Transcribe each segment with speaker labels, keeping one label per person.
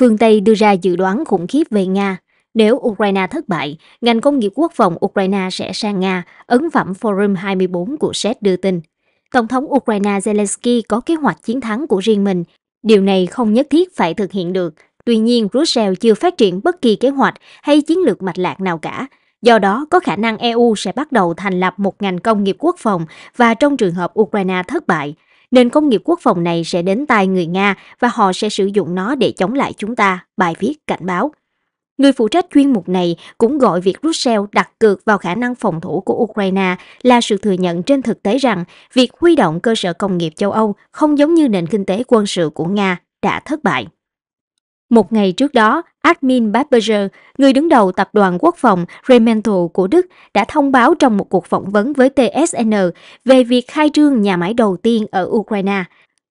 Speaker 1: Phương Tây đưa ra dự đoán khủng khiếp về Nga. Nếu Ukraine thất bại, ngành công nghiệp quốc phòng Ukraine sẽ sang Nga, ấn phẩm Forum 24 của SET đưa tin. Tổng thống Ukraine Zelensky có kế hoạch chiến thắng của riêng mình. Điều này không nhất thiết phải thực hiện được. Tuy nhiên, Brussels chưa phát triển bất kỳ kế hoạch hay chiến lược mạch lạc nào cả. Do đó, có khả năng EU sẽ bắt đầu thành lập một ngành công nghiệp quốc phòng và trong trường hợp Ukraine thất bại, nền công nghiệp quốc phòng này sẽ đến tay người Nga và họ sẽ sử dụng nó để chống lại chúng ta, bài viết cảnh báo. Người phụ trách chuyên mục này cũng gọi việc Russell đặt cược vào khả năng phòng thủ của Ukraine là sự thừa nhận trên thực tế rằng việc huy động cơ sở công nghiệp châu Âu không giống như nền kinh tế quân sự của Nga đã thất bại. Một ngày trước đó, admin Barberger, người đứng đầu tập đoàn quốc phòng Remental của Đức, đã thông báo trong một cuộc phỏng vấn với TSN về việc khai trương nhà máy đầu tiên ở Ukraine.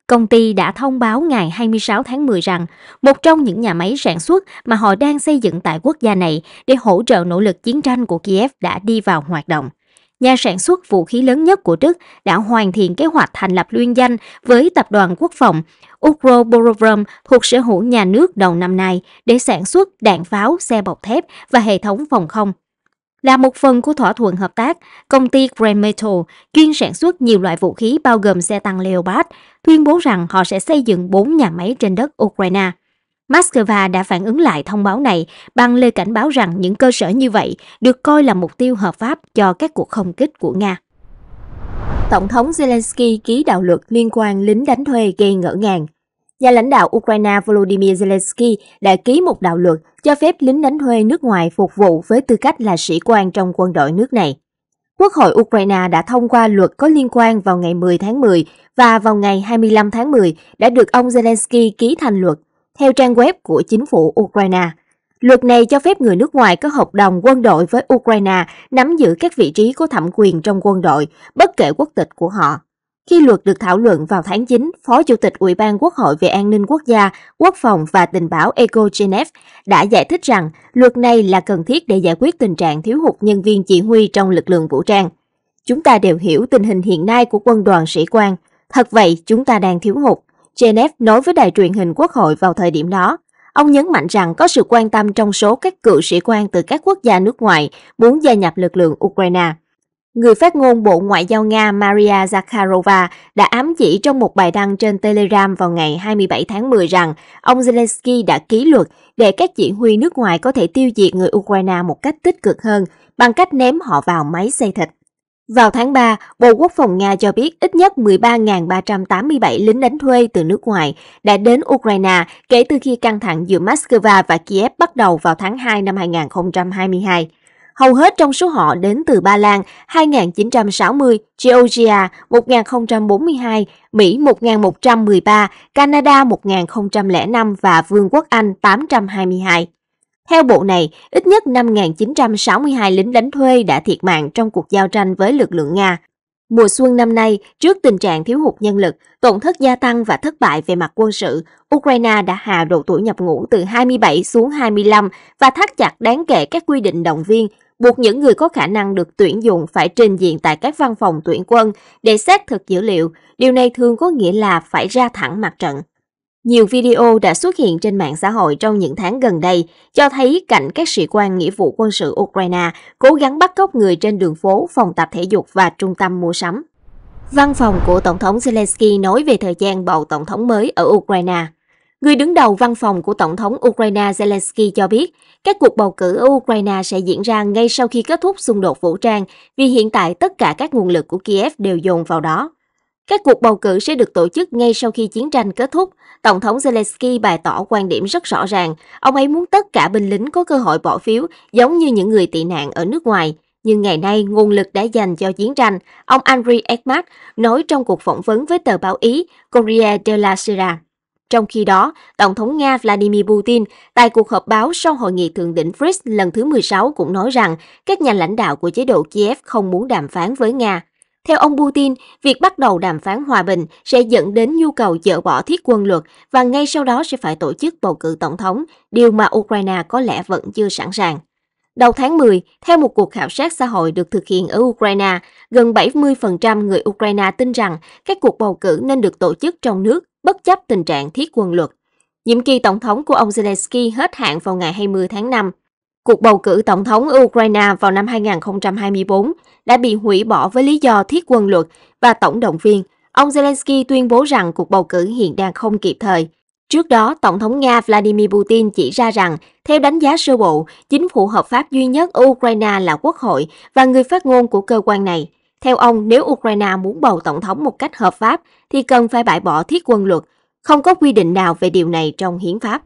Speaker 1: Công ty đã thông báo ngày 26 tháng 10 rằng một trong những nhà máy sản xuất mà họ đang xây dựng tại quốc gia này để hỗ trợ nỗ lực chiến tranh của Kiev đã đi vào hoạt động nhà sản xuất vũ khí lớn nhất của Đức, đã hoàn thiện kế hoạch thành lập liên danh với Tập đoàn Quốc phòng Ukroborovrom thuộc sở hữu nhà nước đầu năm nay để sản xuất đạn pháo, xe bọc thép và hệ thống phòng không. Là một phần của thỏa thuận hợp tác, công ty Grand Metal chuyên sản xuất nhiều loại vũ khí bao gồm xe tăng Leopard, tuyên bố rằng họ sẽ xây dựng 4 nhà máy trên đất Ukraine. Moscow đã phản ứng lại thông báo này bằng lời cảnh báo rằng những cơ sở như vậy được coi là mục tiêu hợp pháp cho các cuộc không kích của Nga. Tổng thống Zelensky ký đạo luật liên quan lính đánh thuê gây ngỡ ngàng. Nhà lãnh đạo Ukraine Volodymyr Zelensky đã ký một đạo luật cho phép lính đánh thuê nước ngoài phục vụ với tư cách là sĩ quan trong quân đội nước này. Quốc hội Ukraine đã thông qua luật có liên quan vào ngày 10 tháng 10 và vào ngày 25 tháng 10 đã được ông Zelensky ký thành luật theo trang web của chính phủ Ukraine, luật này cho phép người nước ngoài có hợp đồng quân đội với Ukraine nắm giữ các vị trí có thẩm quyền trong quân đội, bất kể quốc tịch của họ. Khi luật được thảo luận vào tháng 9, Phó Chủ tịch Ủy ban Quốc hội về An ninh Quốc gia, Quốc phòng và Tình báo Eco Genève đã giải thích rằng luật này là cần thiết để giải quyết tình trạng thiếu hụt nhân viên chỉ huy trong lực lượng vũ trang. Chúng ta đều hiểu tình hình hiện nay của quân đoàn sĩ quan. Thật vậy, chúng ta đang thiếu hụt. Genev nói với đài truyền hình quốc hội vào thời điểm đó. Ông nhấn mạnh rằng có sự quan tâm trong số các cựu sĩ quan từ các quốc gia nước ngoài muốn gia nhập lực lượng Ukraine. Người phát ngôn Bộ Ngoại giao Nga Maria Zakharova đã ám chỉ trong một bài đăng trên Telegram vào ngày 27 tháng 10 rằng ông Zelensky đã ký luật để các chỉ huy nước ngoài có thể tiêu diệt người Ukraine một cách tích cực hơn bằng cách ném họ vào máy xay thịt. Vào tháng 3, Bộ Quốc phòng Nga cho biết ít nhất 13.387 lính đánh thuê từ nước ngoài đã đến Ukraine kể từ khi căng thẳng giữa Moscow và Kiev bắt đầu vào tháng 2 năm 2022. Hầu hết trong số họ đến từ Ba Lan 2.960, Georgia 1.042, Mỹ 1.113, Canada 1.005 và Vương quốc Anh 822. Theo bộ này, ít nhất 5.962 lính đánh thuê đã thiệt mạng trong cuộc giao tranh với lực lượng Nga. Mùa xuân năm nay, trước tình trạng thiếu hụt nhân lực, tổn thất gia tăng và thất bại về mặt quân sự, Ukraine đã hạ độ tuổi nhập ngũ từ 27 xuống 25 và thắt chặt đáng kể các quy định động viên, buộc những người có khả năng được tuyển dụng phải trình diện tại các văn phòng tuyển quân để xác thực dữ liệu. Điều này thường có nghĩa là phải ra thẳng mặt trận. Nhiều video đã xuất hiện trên mạng xã hội trong những tháng gần đây cho thấy cảnh các sĩ quan nghĩa vụ quân sự Ukraine cố gắng bắt cóc người trên đường phố, phòng tập thể dục và trung tâm mua sắm. Văn phòng của Tổng thống Zelensky nói về thời gian bầu Tổng thống mới ở Ukraine. Người đứng đầu văn phòng của Tổng thống Ukraine Zelensky cho biết, các cuộc bầu cử ở Ukraine sẽ diễn ra ngay sau khi kết thúc xung đột vũ trang vì hiện tại tất cả các nguồn lực của Kiev đều dồn vào đó. Các cuộc bầu cử sẽ được tổ chức ngay sau khi chiến tranh kết thúc. Tổng thống Zelensky bày tỏ quan điểm rất rõ ràng. Ông ấy muốn tất cả binh lính có cơ hội bỏ phiếu giống như những người tị nạn ở nước ngoài. Nhưng ngày nay, nguồn lực đã dành cho chiến tranh, ông Andriy Ekmat nói trong cuộc phỏng vấn với tờ báo Ý Corriere della Sera. Trong khi đó, Tổng thống Nga Vladimir Putin tại cuộc họp báo sau hội nghị thượng đỉnh BRICS lần thứ 16 cũng nói rằng các nhà lãnh đạo của chế độ Kiev không muốn đàm phán với Nga. Theo ông Putin, việc bắt đầu đàm phán hòa bình sẽ dẫn đến nhu cầu dỡ bỏ thiết quân luật và ngay sau đó sẽ phải tổ chức bầu cử tổng thống, điều mà Ukraine có lẽ vẫn chưa sẵn sàng. Đầu tháng 10, theo một cuộc khảo sát xã hội được thực hiện ở Ukraine, gần 70% người Ukraine tin rằng các cuộc bầu cử nên được tổ chức trong nước bất chấp tình trạng thiết quân luật. Nhiệm kỳ tổng thống của ông Zelensky hết hạn vào ngày 20 tháng 5 cuộc bầu cử tổng thống Ukraine vào năm 2024 đã bị hủy bỏ với lý do thiết quân luật và tổng động viên. Ông Zelensky tuyên bố rằng cuộc bầu cử hiện đang không kịp thời. Trước đó, Tổng thống Nga Vladimir Putin chỉ ra rằng, theo đánh giá sơ bộ, chính phủ hợp pháp duy nhất Ukraine là Quốc hội và người phát ngôn của cơ quan này. Theo ông, nếu Ukraine muốn bầu tổng thống một cách hợp pháp thì cần phải bãi bỏ thiết quân luật. Không có quy định nào về điều này trong hiến pháp.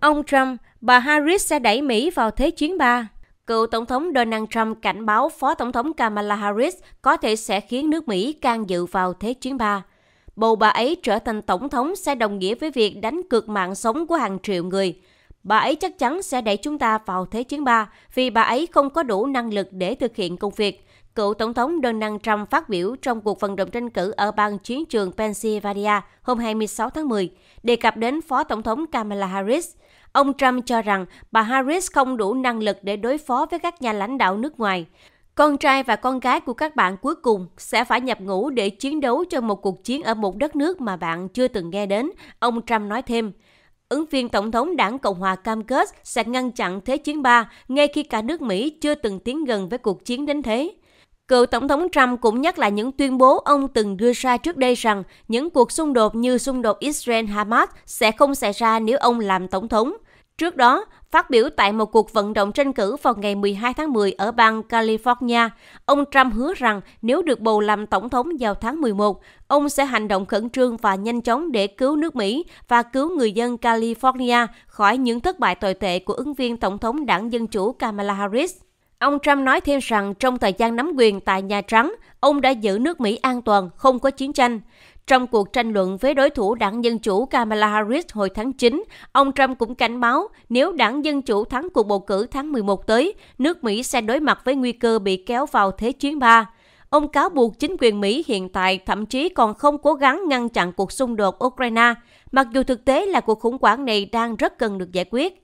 Speaker 2: Ông Trump bà Harris sẽ đẩy Mỹ vào thế chiến ba. Cựu Tổng thống Donald Trump cảnh báo Phó Tổng thống Kamala Harris có thể sẽ khiến nước Mỹ can dự vào thế chiến ba. Bầu bà ấy trở thành Tổng thống sẽ đồng nghĩa với việc đánh cược mạng sống của hàng triệu người. Bà ấy chắc chắn sẽ đẩy chúng ta vào thế chiến ba vì bà ấy không có đủ năng lực để thực hiện công việc, cựu Tổng thống Donald Trump phát biểu trong cuộc vận động tranh cử ở bang chiến trường Pennsylvania hôm 26 tháng 10, đề cập đến Phó Tổng thống Kamala Harris. Ông Trump cho rằng bà Harris không đủ năng lực để đối phó với các nhà lãnh đạo nước ngoài. Con trai và con gái của các bạn cuối cùng sẽ phải nhập ngũ để chiến đấu cho một cuộc chiến ở một đất nước mà bạn chưa từng nghe đến, ông Trump nói thêm. Ứng viên Tổng thống đảng Cộng hòa cam kết sẽ ngăn chặn Thế chiến 3 ngay khi cả nước Mỹ chưa từng tiến gần với cuộc chiến đến thế. Cựu Tổng thống Trump cũng nhắc lại những tuyên bố ông từng đưa ra trước đây rằng những cuộc xung đột như xung đột Israel-Hamas sẽ không xảy ra nếu ông làm Tổng thống. Trước đó, phát biểu tại một cuộc vận động tranh cử vào ngày 12 tháng 10 ở bang California, ông Trump hứa rằng nếu được bầu làm tổng thống vào tháng 11, ông sẽ hành động khẩn trương và nhanh chóng để cứu nước Mỹ và cứu người dân California khỏi những thất bại tồi tệ của ứng viên tổng thống đảng Dân Chủ Kamala Harris. Ông Trump nói thêm rằng trong thời gian nắm quyền tại Nhà Trắng, ông đã giữ nước Mỹ an toàn, không có chiến tranh. Trong cuộc tranh luận với đối thủ đảng Dân Chủ Kamala Harris hồi tháng 9, ông Trump cũng cảnh báo nếu đảng Dân Chủ thắng cuộc bầu cử tháng 11 tới, nước Mỹ sẽ đối mặt với nguy cơ bị kéo vào thế chiến 3. Ông cáo buộc chính quyền Mỹ hiện tại thậm chí còn không cố gắng ngăn chặn cuộc xung đột Ukraine, mặc dù thực tế là cuộc khủng hoảng này đang rất cần được giải quyết.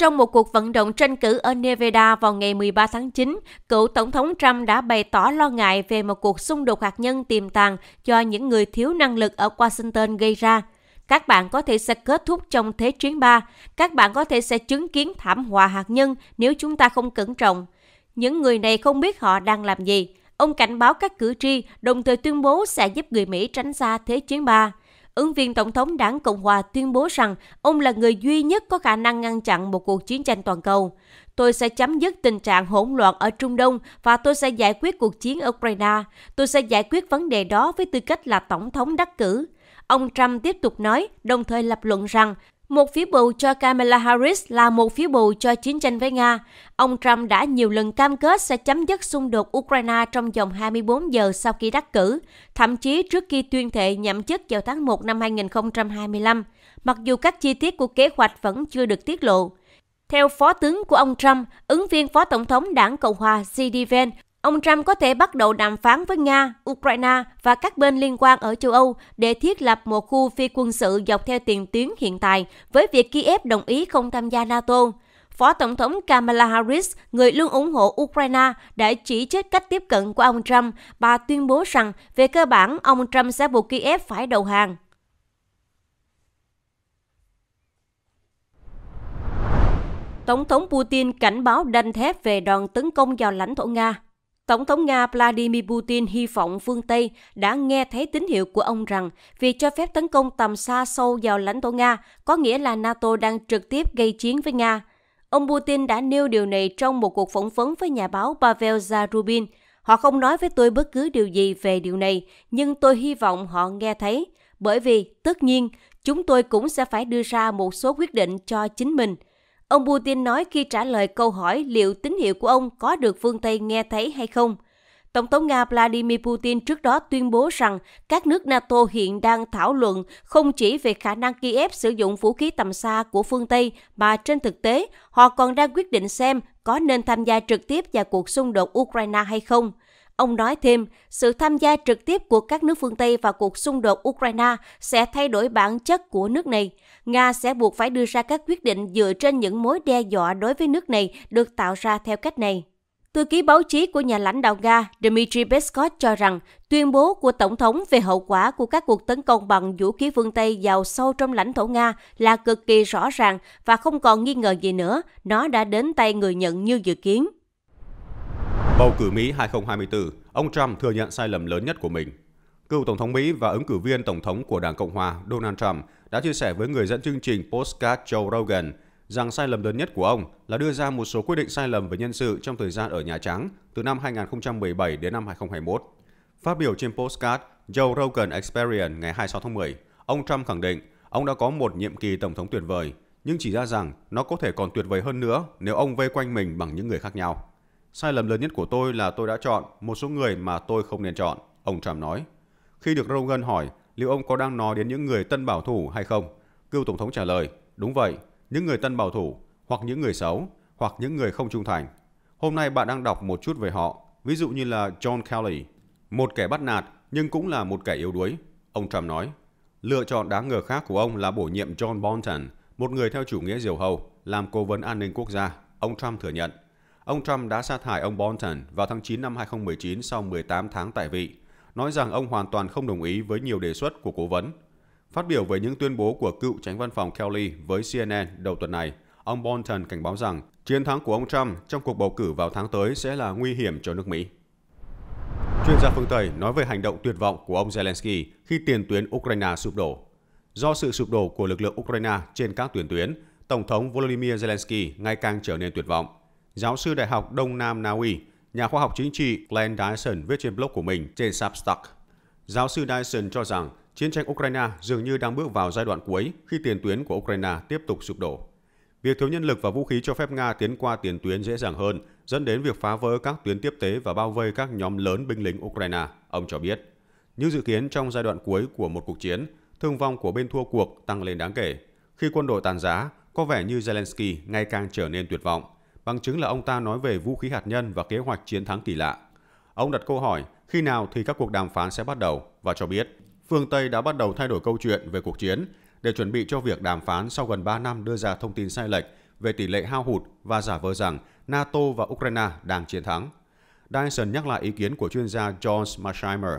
Speaker 2: Trong một cuộc vận động tranh cử ở Nevada vào ngày 13 tháng 9, cựu Tổng thống Trump đã bày tỏ lo ngại về một cuộc xung đột hạt nhân tiềm tàng do những người thiếu năng lực ở Washington gây ra. Các bạn có thể sẽ kết thúc trong Thế chiến 3, các bạn có thể sẽ chứng kiến thảm họa hạt nhân nếu chúng ta không cẩn trọng. Những người này không biết họ đang làm gì. Ông cảnh báo các cử tri, đồng thời tuyên bố sẽ giúp người Mỹ tránh xa Thế chiến 3 ứng viên Tổng thống đảng Cộng hòa tuyên bố rằng ông là người duy nhất có khả năng ngăn chặn một cuộc chiến tranh toàn cầu. Tôi sẽ chấm dứt tình trạng hỗn loạn ở Trung Đông và tôi sẽ giải quyết cuộc chiến ở Ukraine. Tôi sẽ giải quyết vấn đề đó với tư cách là Tổng thống đắc cử. Ông Trump tiếp tục nói, đồng thời lập luận rằng một phiếu bầu cho Kamala Harris là một phiếu bầu cho chiến tranh với Nga. Ông Trump đã nhiều lần cam kết sẽ chấm dứt xung đột Ukraine trong vòng 24 giờ sau khi đắc cử, thậm chí trước khi tuyên thệ nhậm chức vào tháng 1 năm 2025, mặc dù các chi tiết của kế hoạch vẫn chưa được tiết lộ. Theo phó tướng của ông Trump, ứng viên phó tổng thống đảng Cộng hòa J.D. Vance Ông Trump có thể bắt đầu đàm phán với Nga, Ukraine và các bên liên quan ở châu Âu để thiết lập một khu phi quân sự dọc theo tiền tuyến hiện tại với việc Kiev đồng ý không tham gia NATO. Phó Tổng thống Kamala Harris, người luôn ủng hộ Ukraine, đã chỉ trích cách tiếp cận của ông Trump. Bà tuyên bố rằng, về cơ bản, ông Trump sẽ buộc Kiev phải đầu hàng. Tổng thống Putin cảnh báo đanh thép về đòn tấn công vào lãnh thổ Nga. Tổng thống Nga Vladimir Putin hy vọng phương Tây đã nghe thấy tín hiệu của ông rằng việc cho phép tấn công tầm xa sâu vào lãnh thổ Nga có nghĩa là NATO đang trực tiếp gây chiến với Nga. Ông Putin đã nêu điều này trong một cuộc phỏng vấn với nhà báo Pavel Zarubin. Họ không nói với tôi bất cứ điều gì về điều này, nhưng tôi hy vọng họ nghe thấy, bởi vì, tất nhiên, chúng tôi cũng sẽ phải đưa ra một số quyết định cho chính mình – Ông Putin nói khi trả lời câu hỏi liệu tín hiệu của ông có được phương Tây nghe thấy hay không. Tổng thống Nga Vladimir Putin trước đó tuyên bố rằng các nước NATO hiện đang thảo luận không chỉ về khả năng Kiev sử dụng vũ khí tầm xa của phương Tây mà trên thực tế họ còn đang quyết định xem có nên tham gia trực tiếp vào cuộc xung đột Ukraine hay không – Ông nói thêm, sự tham gia trực tiếp của các nước phương Tây vào cuộc xung đột Ukraine sẽ thay đổi bản chất của nước này. Nga sẽ buộc phải đưa ra các quyết định dựa trên những mối đe dọa đối với nước này được tạo ra theo cách này. Thư ký báo chí của nhà lãnh đạo Nga Dmitry Peskov cho rằng tuyên bố của Tổng thống về hậu quả của các cuộc tấn công bằng vũ khí phương Tây vào sâu trong lãnh thổ Nga là cực kỳ rõ ràng và không còn nghi ngờ gì nữa, nó đã đến tay người nhận như dự kiến.
Speaker 3: Bầu cử Mỹ 2024, ông Trump thừa nhận sai lầm lớn nhất của mình. Cựu Tổng thống Mỹ và ứng cử viên Tổng thống của Đảng Cộng hòa Donald Trump đã chia sẻ với người dẫn chương trình Postcard Joe Rogan rằng sai lầm lớn nhất của ông là đưa ra một số quyết định sai lầm về nhân sự trong thời gian ở Nhà Trắng từ năm 2017 đến năm 2021. Phát biểu trên Postcard Joe Rogan Experience ngày 26 tháng 10, ông Trump khẳng định ông đã có một nhiệm kỳ Tổng thống tuyệt vời, nhưng chỉ ra rằng nó có thể còn tuyệt vời hơn nữa nếu ông vây quanh mình bằng những người khác nhau. Sai lầm lớn nhất của tôi là tôi đã chọn một số người mà tôi không nên chọn, ông Trump nói. Khi được Rogan hỏi liệu ông có đang nói đến những người tân bảo thủ hay không, cựu Tổng thống trả lời, đúng vậy, những người tân bảo thủ, hoặc những người xấu, hoặc những người không trung thành. Hôm nay bạn đang đọc một chút về họ, ví dụ như là John Kelly, một kẻ bắt nạt nhưng cũng là một kẻ yếu đuối, ông Trump nói. Lựa chọn đáng ngờ khác của ông là bổ nhiệm John Bolton, một người theo chủ nghĩa diều hầu, làm cố vấn an ninh quốc gia, ông Trump thừa nhận. Ông Trump đã sa thải ông Bolton vào tháng 9 năm 2019 sau 18 tháng tại vị, nói rằng ông hoàn toàn không đồng ý với nhiều đề xuất của cố vấn. Phát biểu về những tuyên bố của cựu tránh văn phòng Kelly với CNN đầu tuần này, ông Bolton cảnh báo rằng chiến thắng của ông Trump trong cuộc bầu cử vào tháng tới sẽ là nguy hiểm cho nước Mỹ. Chuyên gia phương Tây nói về hành động tuyệt vọng của ông Zelensky khi tiền tuyến Ukraine sụp đổ. Do sự sụp đổ của lực lượng Ukraine trên các tuyến tuyến, Tổng thống Volodymyr Zelensky ngày càng trở nên tuyệt vọng. Giáo sư Đại học Đông Nam Na Uy, nhà khoa học chính trị Glenn Dyson viết trên blog của mình trên Substack. Giáo sư Dyson cho rằng chiến tranh Ukraine dường như đang bước vào giai đoạn cuối khi tiền tuyến của Ukraine tiếp tục sụp đổ. Việc thiếu nhân lực và vũ khí cho phép Nga tiến qua tiền tuyến dễ dàng hơn, dẫn đến việc phá vỡ các tuyến tiếp tế và bao vây các nhóm lớn binh lính Ukraine, ông cho biết. Như dự kiến trong giai đoạn cuối của một cuộc chiến, thương vong của bên thua cuộc tăng lên đáng kể. Khi quân đội tàn giá, có vẻ như Zelensky ngày càng trở nên tuyệt vọng bằng chứng là ông ta nói về vũ khí hạt nhân và kế hoạch chiến thắng kỳ lạ. Ông đặt câu hỏi khi nào thì các cuộc đàm phán sẽ bắt đầu và cho biết phương Tây đã bắt đầu thay đổi câu chuyện về cuộc chiến để chuẩn bị cho việc đàm phán sau gần 3 năm đưa ra thông tin sai lệch về tỷ lệ hao hụt và giả vờ rằng NATO và Ukraine đang chiến thắng. Dyson nhắc lại ý kiến của chuyên gia John Marsheimer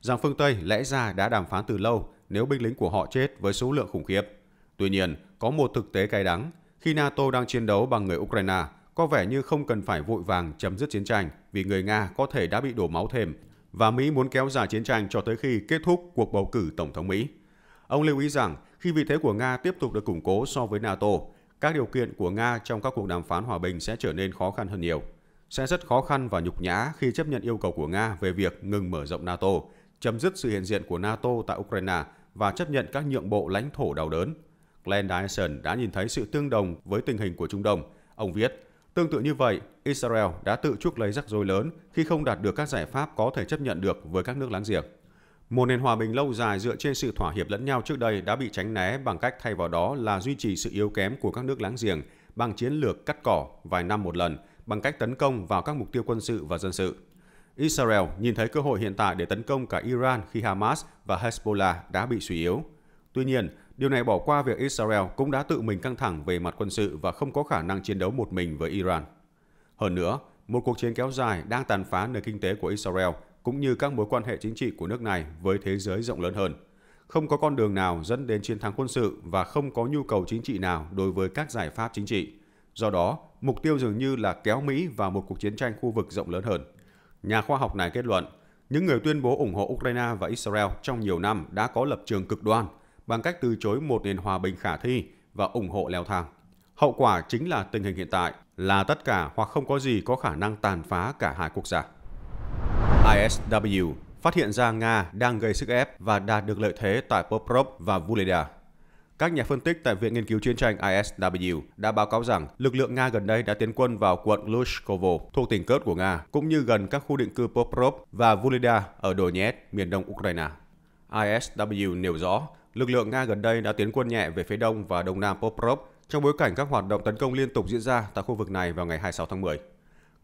Speaker 3: rằng phương Tây lẽ ra đã đàm phán từ lâu nếu binh lính của họ chết với số lượng khủng khiếp. Tuy nhiên, có một thực tế cay đắng khi NATO đang chiến đấu bằng người Ukraine có vẻ như không cần phải vội vàng chấm dứt chiến tranh vì người Nga có thể đã bị đổ máu thêm và Mỹ muốn kéo dài chiến tranh cho tới khi kết thúc cuộc bầu cử Tổng thống Mỹ. Ông lưu ý rằng khi vị thế của Nga tiếp tục được củng cố so với NATO, các điều kiện của Nga trong các cuộc đàm phán hòa bình sẽ trở nên khó khăn hơn nhiều. Sẽ rất khó khăn và nhục nhã khi chấp nhận yêu cầu của Nga về việc ngừng mở rộng NATO, chấm dứt sự hiện diện của NATO tại Ukraine và chấp nhận các nhượng bộ lãnh thổ đau đớn. Glenn Dyson đã nhìn thấy sự tương đồng với tình hình của Trung Đông. Ông viết, Tương tự như vậy, Israel đã tự chuốc lấy rắc rối lớn khi không đạt được các giải pháp có thể chấp nhận được với các nước láng giềng. Một nền hòa bình lâu dài dựa trên sự thỏa hiệp lẫn nhau trước đây đã bị tránh né bằng cách thay vào đó là duy trì sự yếu kém của các nước láng giềng bằng chiến lược cắt cỏ vài năm một lần, bằng cách tấn công vào các mục tiêu quân sự và dân sự. Israel nhìn thấy cơ hội hiện tại để tấn công cả Iran khi Hamas và Hezbollah đã bị suy yếu. Tuy nhiên, Điều này bỏ qua việc Israel cũng đã tự mình căng thẳng về mặt quân sự và không có khả năng chiến đấu một mình với Iran. Hơn nữa, một cuộc chiến kéo dài đang tàn phá nền kinh tế của Israel cũng như các mối quan hệ chính trị của nước này với thế giới rộng lớn hơn. Không có con đường nào dẫn đến chiến thắng quân sự và không có nhu cầu chính trị nào đối với các giải pháp chính trị. Do đó, mục tiêu dường như là kéo Mỹ vào một cuộc chiến tranh khu vực rộng lớn hơn. Nhà khoa học này kết luận, những người tuyên bố ủng hộ Ukraine và Israel trong nhiều năm đã có lập trường cực đoan – bằng cách từ chối một nền hòa bình khả thi và ủng hộ leo thang. Hậu quả chính là tình hình hiện tại là tất cả hoặc không có gì có khả năng tàn phá cả hai quốc gia. ISW phát hiện ra Nga đang gây sức ép và đạt được lợi thế tại Poprov và Vuleda. Các nhà phân tích tại Viện Nghiên cứu Chiến tranh ISW đã báo cáo rằng lực lượng Nga gần đây đã tiến quân vào quận Lushkovo thuộc tỉnh Kớt của Nga, cũng như gần các khu định cư Poprov và Vuleda ở Donetsk, miền đông Ukraine. ISW nêu rõ lực lượng Nga gần đây đã tiến quân nhẹ về phía đông và đông nam Poprov trong bối cảnh các hoạt động tấn công liên tục diễn ra tại khu vực này vào ngày 26 tháng 10.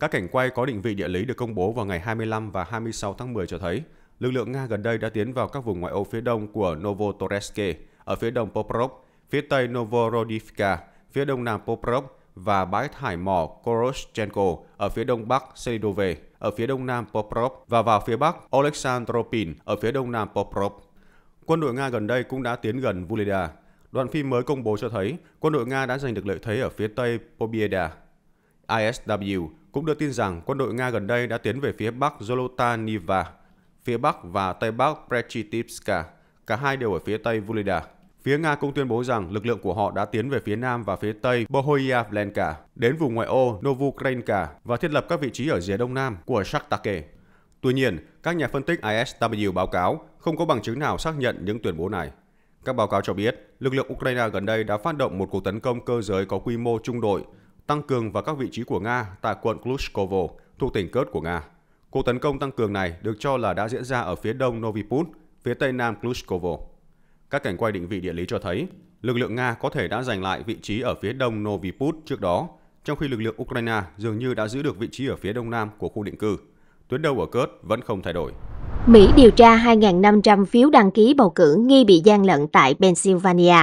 Speaker 3: Các cảnh quay có định vị địa lý được công bố vào ngày 25 và 26 tháng 10 cho thấy lực lượng Nga gần đây đã tiến vào các vùng ngoại ô phía đông của Novotoreske, ở phía đông Poprov, phía tây Novorodivka, phía đông nam Poprov và bãi thải mỏ Koroschenko ở phía đông bắc Selidove, ở phía đông nam Poprov và vào phía bắc Oleksandropin ở phía đông nam Poprov. Quân đội Nga gần đây cũng đã tiến gần Vuleda. Đoạn phim mới công bố cho thấy quân đội Nga đã giành được lợi thế ở phía tây Pobieda. ISW cũng đưa tin rằng quân đội Nga gần đây đã tiến về phía bắc Zolotaniva, phía bắc và tây bắc Prechitipska, cả hai đều ở phía tây Vuleda. Phía Nga cũng tuyên bố rằng lực lượng của họ đã tiến về phía nam và phía tây Bohoia đến vùng ngoại ô Novukrainka và thiết lập các vị trí ở rìa đông nam của Shaktake. Tuy nhiên, các nhà phân tích ISW báo cáo không có bằng chứng nào xác nhận những tuyên bố này. Các báo cáo cho biết, lực lượng Ukraine gần đây đã phát động một cuộc tấn công cơ giới có quy mô trung đội, tăng cường vào các vị trí của Nga tại quận Klushkovo, thuộc tỉnh Kurt của Nga. Cuộc tấn công tăng cường này được cho là đã diễn ra ở phía đông Novi Noviput, phía tây nam Klushkovo. Các cảnh quay định vị địa lý cho thấy, lực lượng Nga có thể đã giành lại vị trí ở phía đông Novi Noviput trước đó, trong khi lực lượng Ukraine dường như đã giữ được vị trí ở phía đông nam của khu định cư tuyến đầu ở Cớt vẫn không thay đổi.
Speaker 1: Mỹ điều tra 2.500 phiếu đăng ký bầu cử nghi bị gian lận tại Pennsylvania.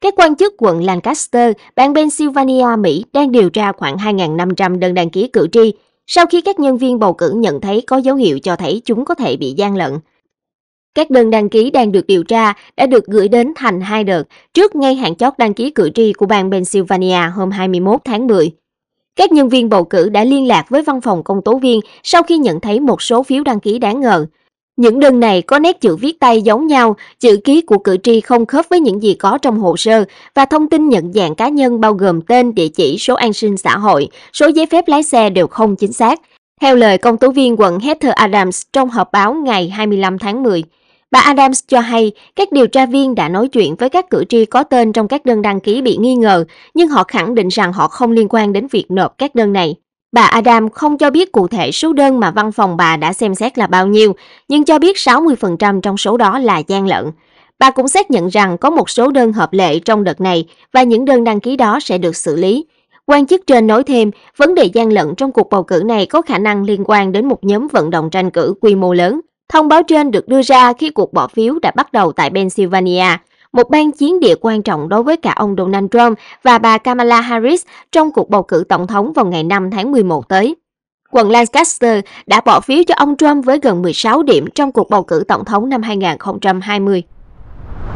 Speaker 1: Các quan chức quận Lancaster, bang Pennsylvania, Mỹ đang điều tra khoảng 2.500 đơn đăng ký cử tri sau khi các nhân viên bầu cử nhận thấy có dấu hiệu cho thấy chúng có thể bị gian lận. Các đơn đăng ký đang được điều tra đã được gửi đến thành hai đợt trước ngay hạn chót đăng ký cử tri của bang Pennsylvania hôm 21 tháng 10. Các nhân viên bầu cử đã liên lạc với văn phòng công tố viên sau khi nhận thấy một số phiếu đăng ký đáng ngờ. Những đơn này có nét chữ viết tay giống nhau, chữ ký của cử tri không khớp với những gì có trong hồ sơ và thông tin nhận dạng cá nhân bao gồm tên, địa chỉ, số an sinh xã hội, số giấy phép lái xe đều không chính xác. Theo lời công tố viên quận Heather Adams trong họp báo ngày 25 tháng 10, Bà Adams cho hay các điều tra viên đã nói chuyện với các cử tri có tên trong các đơn đăng ký bị nghi ngờ, nhưng họ khẳng định rằng họ không liên quan đến việc nộp các đơn này. Bà Adams không cho biết cụ thể số đơn mà văn phòng bà đã xem xét là bao nhiêu, nhưng cho biết 60% trong số đó là gian lận. Bà cũng xác nhận rằng có một số đơn hợp lệ trong đợt này và những đơn đăng ký đó sẽ được xử lý. Quan chức trên nói thêm, vấn đề gian lận trong cuộc bầu cử này có khả năng liên quan đến một nhóm vận động tranh cử quy mô lớn. Thông báo trên được đưa ra khi cuộc bỏ phiếu đã bắt đầu tại Pennsylvania, một bang chiến địa quan trọng đối với cả ông Donald Trump và bà Kamala Harris trong cuộc bầu cử tổng thống vào ngày 5 tháng 11 tới. Quận Lancaster đã bỏ phiếu cho ông Trump với gần 16 điểm trong cuộc bầu cử tổng thống năm 2020.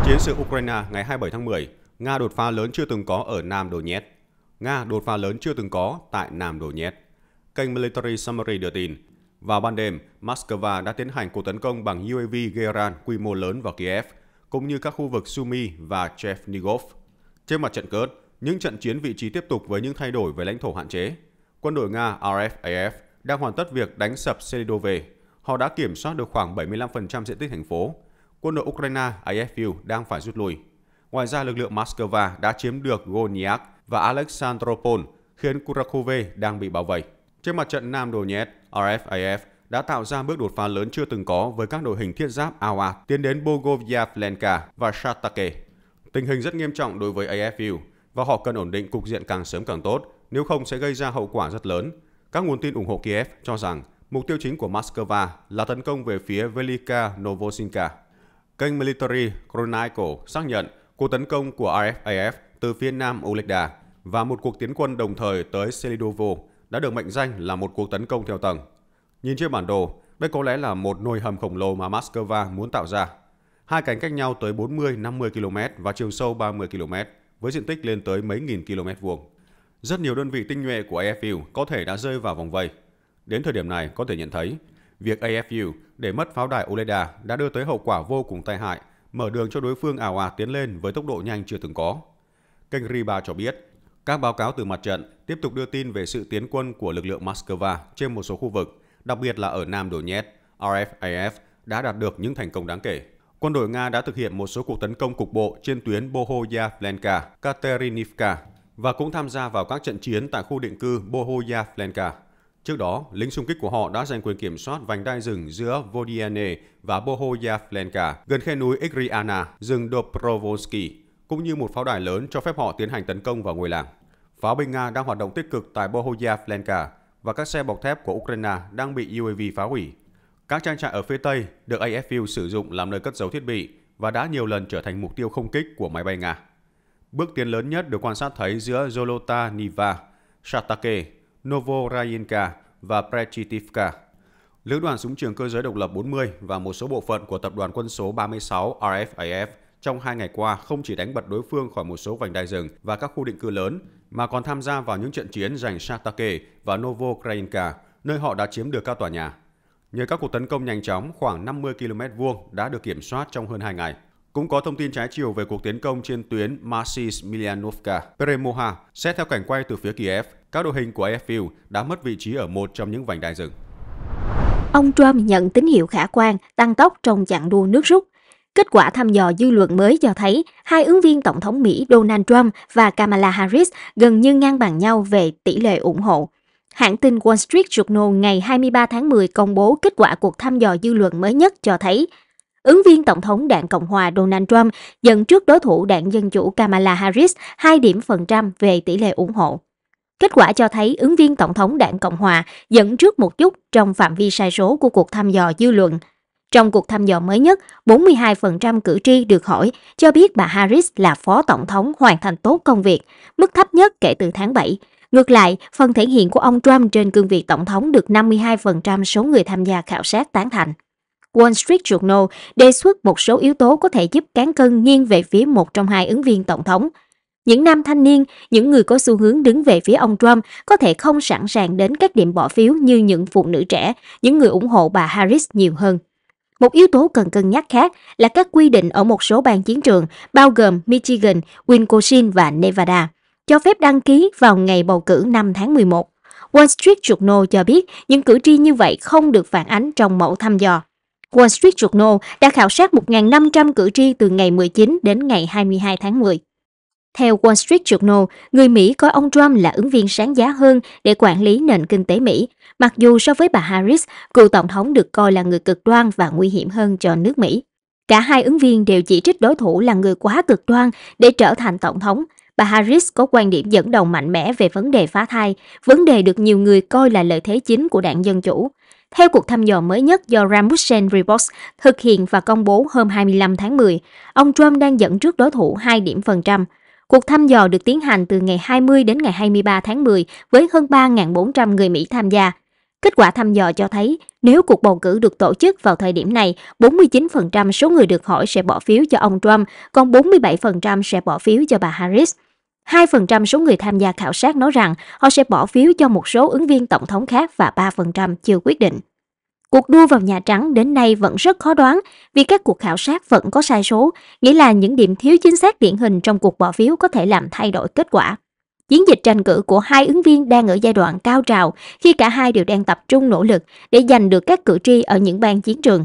Speaker 3: Chiến sự Ukraine ngày 27 tháng 10, Nga đột phá lớn chưa từng có ở Nam Donetsk. Nga đột phá lớn chưa từng có tại Nam Donetsk. Kênh Military Summary đưa tin, vào ban đêm, Moscow đã tiến hành cuộc tấn công bằng UAV Geran quy mô lớn vào Kiev, cũng như các khu vực Sumy và Chernigov. Trên mặt trận cớt, những trận chiến vị trí tiếp tục với những thay đổi về lãnh thổ hạn chế. Quân đội Nga RFAF đang hoàn tất việc đánh sập Seledove. Họ đã kiểm soát được khoảng 75% diện tích thành phố. Quân đội Ukraine IFU đang phải rút lui. Ngoài ra, lực lượng Moscow đã chiếm được Goniak và Alexandropol, khiến Kurakove đang bị bảo vệ. Trên mặt trận Nam Donetsk, RFAF đã tạo ra bước đột phá lớn chưa từng có với các đội hình thiết giáp ào tiến đến Bogovia Flenka và Shatake. Tình hình rất nghiêm trọng đối với AFU và họ cần ổn định cục diện càng sớm càng tốt, nếu không sẽ gây ra hậu quả rất lớn. Các nguồn tin ủng hộ Kiev cho rằng mục tiêu chính của Moscow là tấn công về phía Velika Novosinka. Kênh Military Chronicle xác nhận cuộc tấn công của RFAF từ phía nam Olegda và một cuộc tiến quân đồng thời tới Selidovo đã được mệnh danh là một cuộc tấn công theo tầng. Nhìn trên bản đồ, đây có lẽ là một nồi hầm khổng lồ mà Moscow muốn tạo ra. Hai cánh cách nhau tới 40-50 km và chiều sâu 30 km, với diện tích lên tới mấy nghìn km vuông. Rất nhiều đơn vị tinh nhuệ của AFU có thể đã rơi vào vòng vây. Đến thời điểm này có thể nhận thấy, việc AFU để mất pháo đài Oleda đã đưa tới hậu quả vô cùng tai hại, mở đường cho đối phương ảo ạt à tiến lên với tốc độ nhanh chưa từng có. Kênh Riba cho biết, các báo cáo từ mặt trận tiếp tục đưa tin về sự tiến quân của lực lượng Moscow trên một số khu vực, đặc biệt là ở Nam Donetsk, RFAF đã đạt được những thành công đáng kể. Quân đội Nga đã thực hiện một số cuộc tấn công cục bộ trên tuyến Bohoyavlenka, Katerinivka và cũng tham gia vào các trận chiến tại khu định cư Bohoyavlenka. Trước đó, lính xung kích của họ đã giành quyền kiểm soát vành đai rừng giữa Vodiane và Bohoyavlenka gần khe núi Igriana, rừng Dobrovolsky, cũng như một pháo đài lớn cho phép họ tiến hành tấn công vào ngôi làng. Pháo binh Nga đang hoạt động tích cực tại Bohoya Flenka và các xe bọc thép của Ukraine đang bị UAV phá hủy. Các trang trại ở phía Tây được AFU sử dụng làm nơi cất giấu thiết bị và đã nhiều lần trở thành mục tiêu không kích của máy bay Nga. Bước tiến lớn nhất được quan sát thấy giữa Zolota Niva, Shatake, Novorayinka và Prechitivka. Lữ đoàn súng trường cơ giới độc lập 40 và một số bộ phận của tập đoàn quân số 36 RFAF trong hai ngày qua không chỉ đánh bật đối phương khỏi một số vành đai rừng và các khu định cư lớn, mà còn tham gia vào những trận chiến giành Shatake và Novokrayinka, nơi họ đã chiếm được các tòa nhà. Nhờ các cuộc tấn công nhanh chóng, khoảng 50 km vuông đã được kiểm soát trong hơn 2 ngày. Cũng có thông tin trái chiều về cuộc tiến công trên tuyến Masis Milyanovka Peremoha. Xét theo cảnh quay từ phía Kiev, các đội hình của AFU đã mất vị trí ở một trong những vành đai rừng.
Speaker 1: Ông Trump nhận tín hiệu khả quan, tăng tốc trong chặng đua nước rút Kết quả thăm dò dư luận mới cho thấy hai ứng viên Tổng thống Mỹ Donald Trump và Kamala Harris gần như ngang bằng nhau về tỷ lệ ủng hộ. Hãng tin Wall Street Journal ngày 23 tháng 10 công bố kết quả cuộc thăm dò dư luận mới nhất cho thấy ứng viên Tổng thống đảng Cộng hòa Donald Trump dẫn trước đối thủ đảng Dân Chủ Kamala Harris 2 điểm phần trăm về tỷ lệ ủng hộ. Kết quả cho thấy ứng viên Tổng thống đảng Cộng hòa dẫn trước một chút trong phạm vi sai số của cuộc thăm dò dư luận – trong cuộc thăm dò mới nhất, 42% cử tri được hỏi cho biết bà Harris là phó tổng thống hoàn thành tốt công việc, mức thấp nhất kể từ tháng 7. Ngược lại, phần thể hiện của ông Trump trên cương vị tổng thống được 52% số người tham gia khảo sát tán thành. Wall Street Journal đề xuất một số yếu tố có thể giúp cán cân nghiêng về phía một trong hai ứng viên tổng thống. Những nam thanh niên, những người có xu hướng đứng về phía ông Trump có thể không sẵn sàng đến các điểm bỏ phiếu như những phụ nữ trẻ, những người ủng hộ bà Harris nhiều hơn. Một yếu tố cần cân nhắc khác là các quy định ở một số bang chiến trường, bao gồm Michigan, Wisconsin và Nevada, cho phép đăng ký vào ngày bầu cử 5 tháng 11. Wall Street Journal cho biết những cử tri như vậy không được phản ánh trong mẫu thăm dò. Wall Street Journal đã khảo sát 1.500 cử tri từ ngày 19 đến ngày 22 tháng 10. Theo Wall Street Journal, người Mỹ coi ông Trump là ứng viên sáng giá hơn để quản lý nền kinh tế Mỹ, mặc dù so với bà Harris, cựu tổng thống được coi là người cực đoan và nguy hiểm hơn cho nước Mỹ. Cả hai ứng viên đều chỉ trích đối thủ là người quá cực đoan để trở thành tổng thống. Bà Harris có quan điểm dẫn đầu mạnh mẽ về vấn đề phá thai, vấn đề được nhiều người coi là lợi thế chính của đảng Dân Chủ. Theo cuộc thăm dò mới nhất do Rambussen Reports thực hiện và công bố hôm 25 tháng 10, ông Trump đang dẫn trước đối thủ 2 điểm phần trăm – Cuộc thăm dò được tiến hành từ ngày 20 đến ngày 23 tháng 10 với hơn 3.400 người Mỹ tham gia. Kết quả thăm dò cho thấy, nếu cuộc bầu cử được tổ chức vào thời điểm này, 49% số người được hỏi sẽ bỏ phiếu cho ông Trump, còn 47% sẽ bỏ phiếu cho bà Harris. 2% số người tham gia khảo sát nói rằng họ sẽ bỏ phiếu cho một số ứng viên tổng thống khác và 3% chưa quyết định. Cuộc đua vào Nhà Trắng đến nay vẫn rất khó đoán vì các cuộc khảo sát vẫn có sai số, nghĩa là những điểm thiếu chính xác điển hình trong cuộc bỏ phiếu có thể làm thay đổi kết quả. Chiến dịch tranh cử của hai ứng viên đang ở giai đoạn cao trào khi cả hai đều đang tập trung nỗ lực để giành được các cử tri ở những bang chiến trường.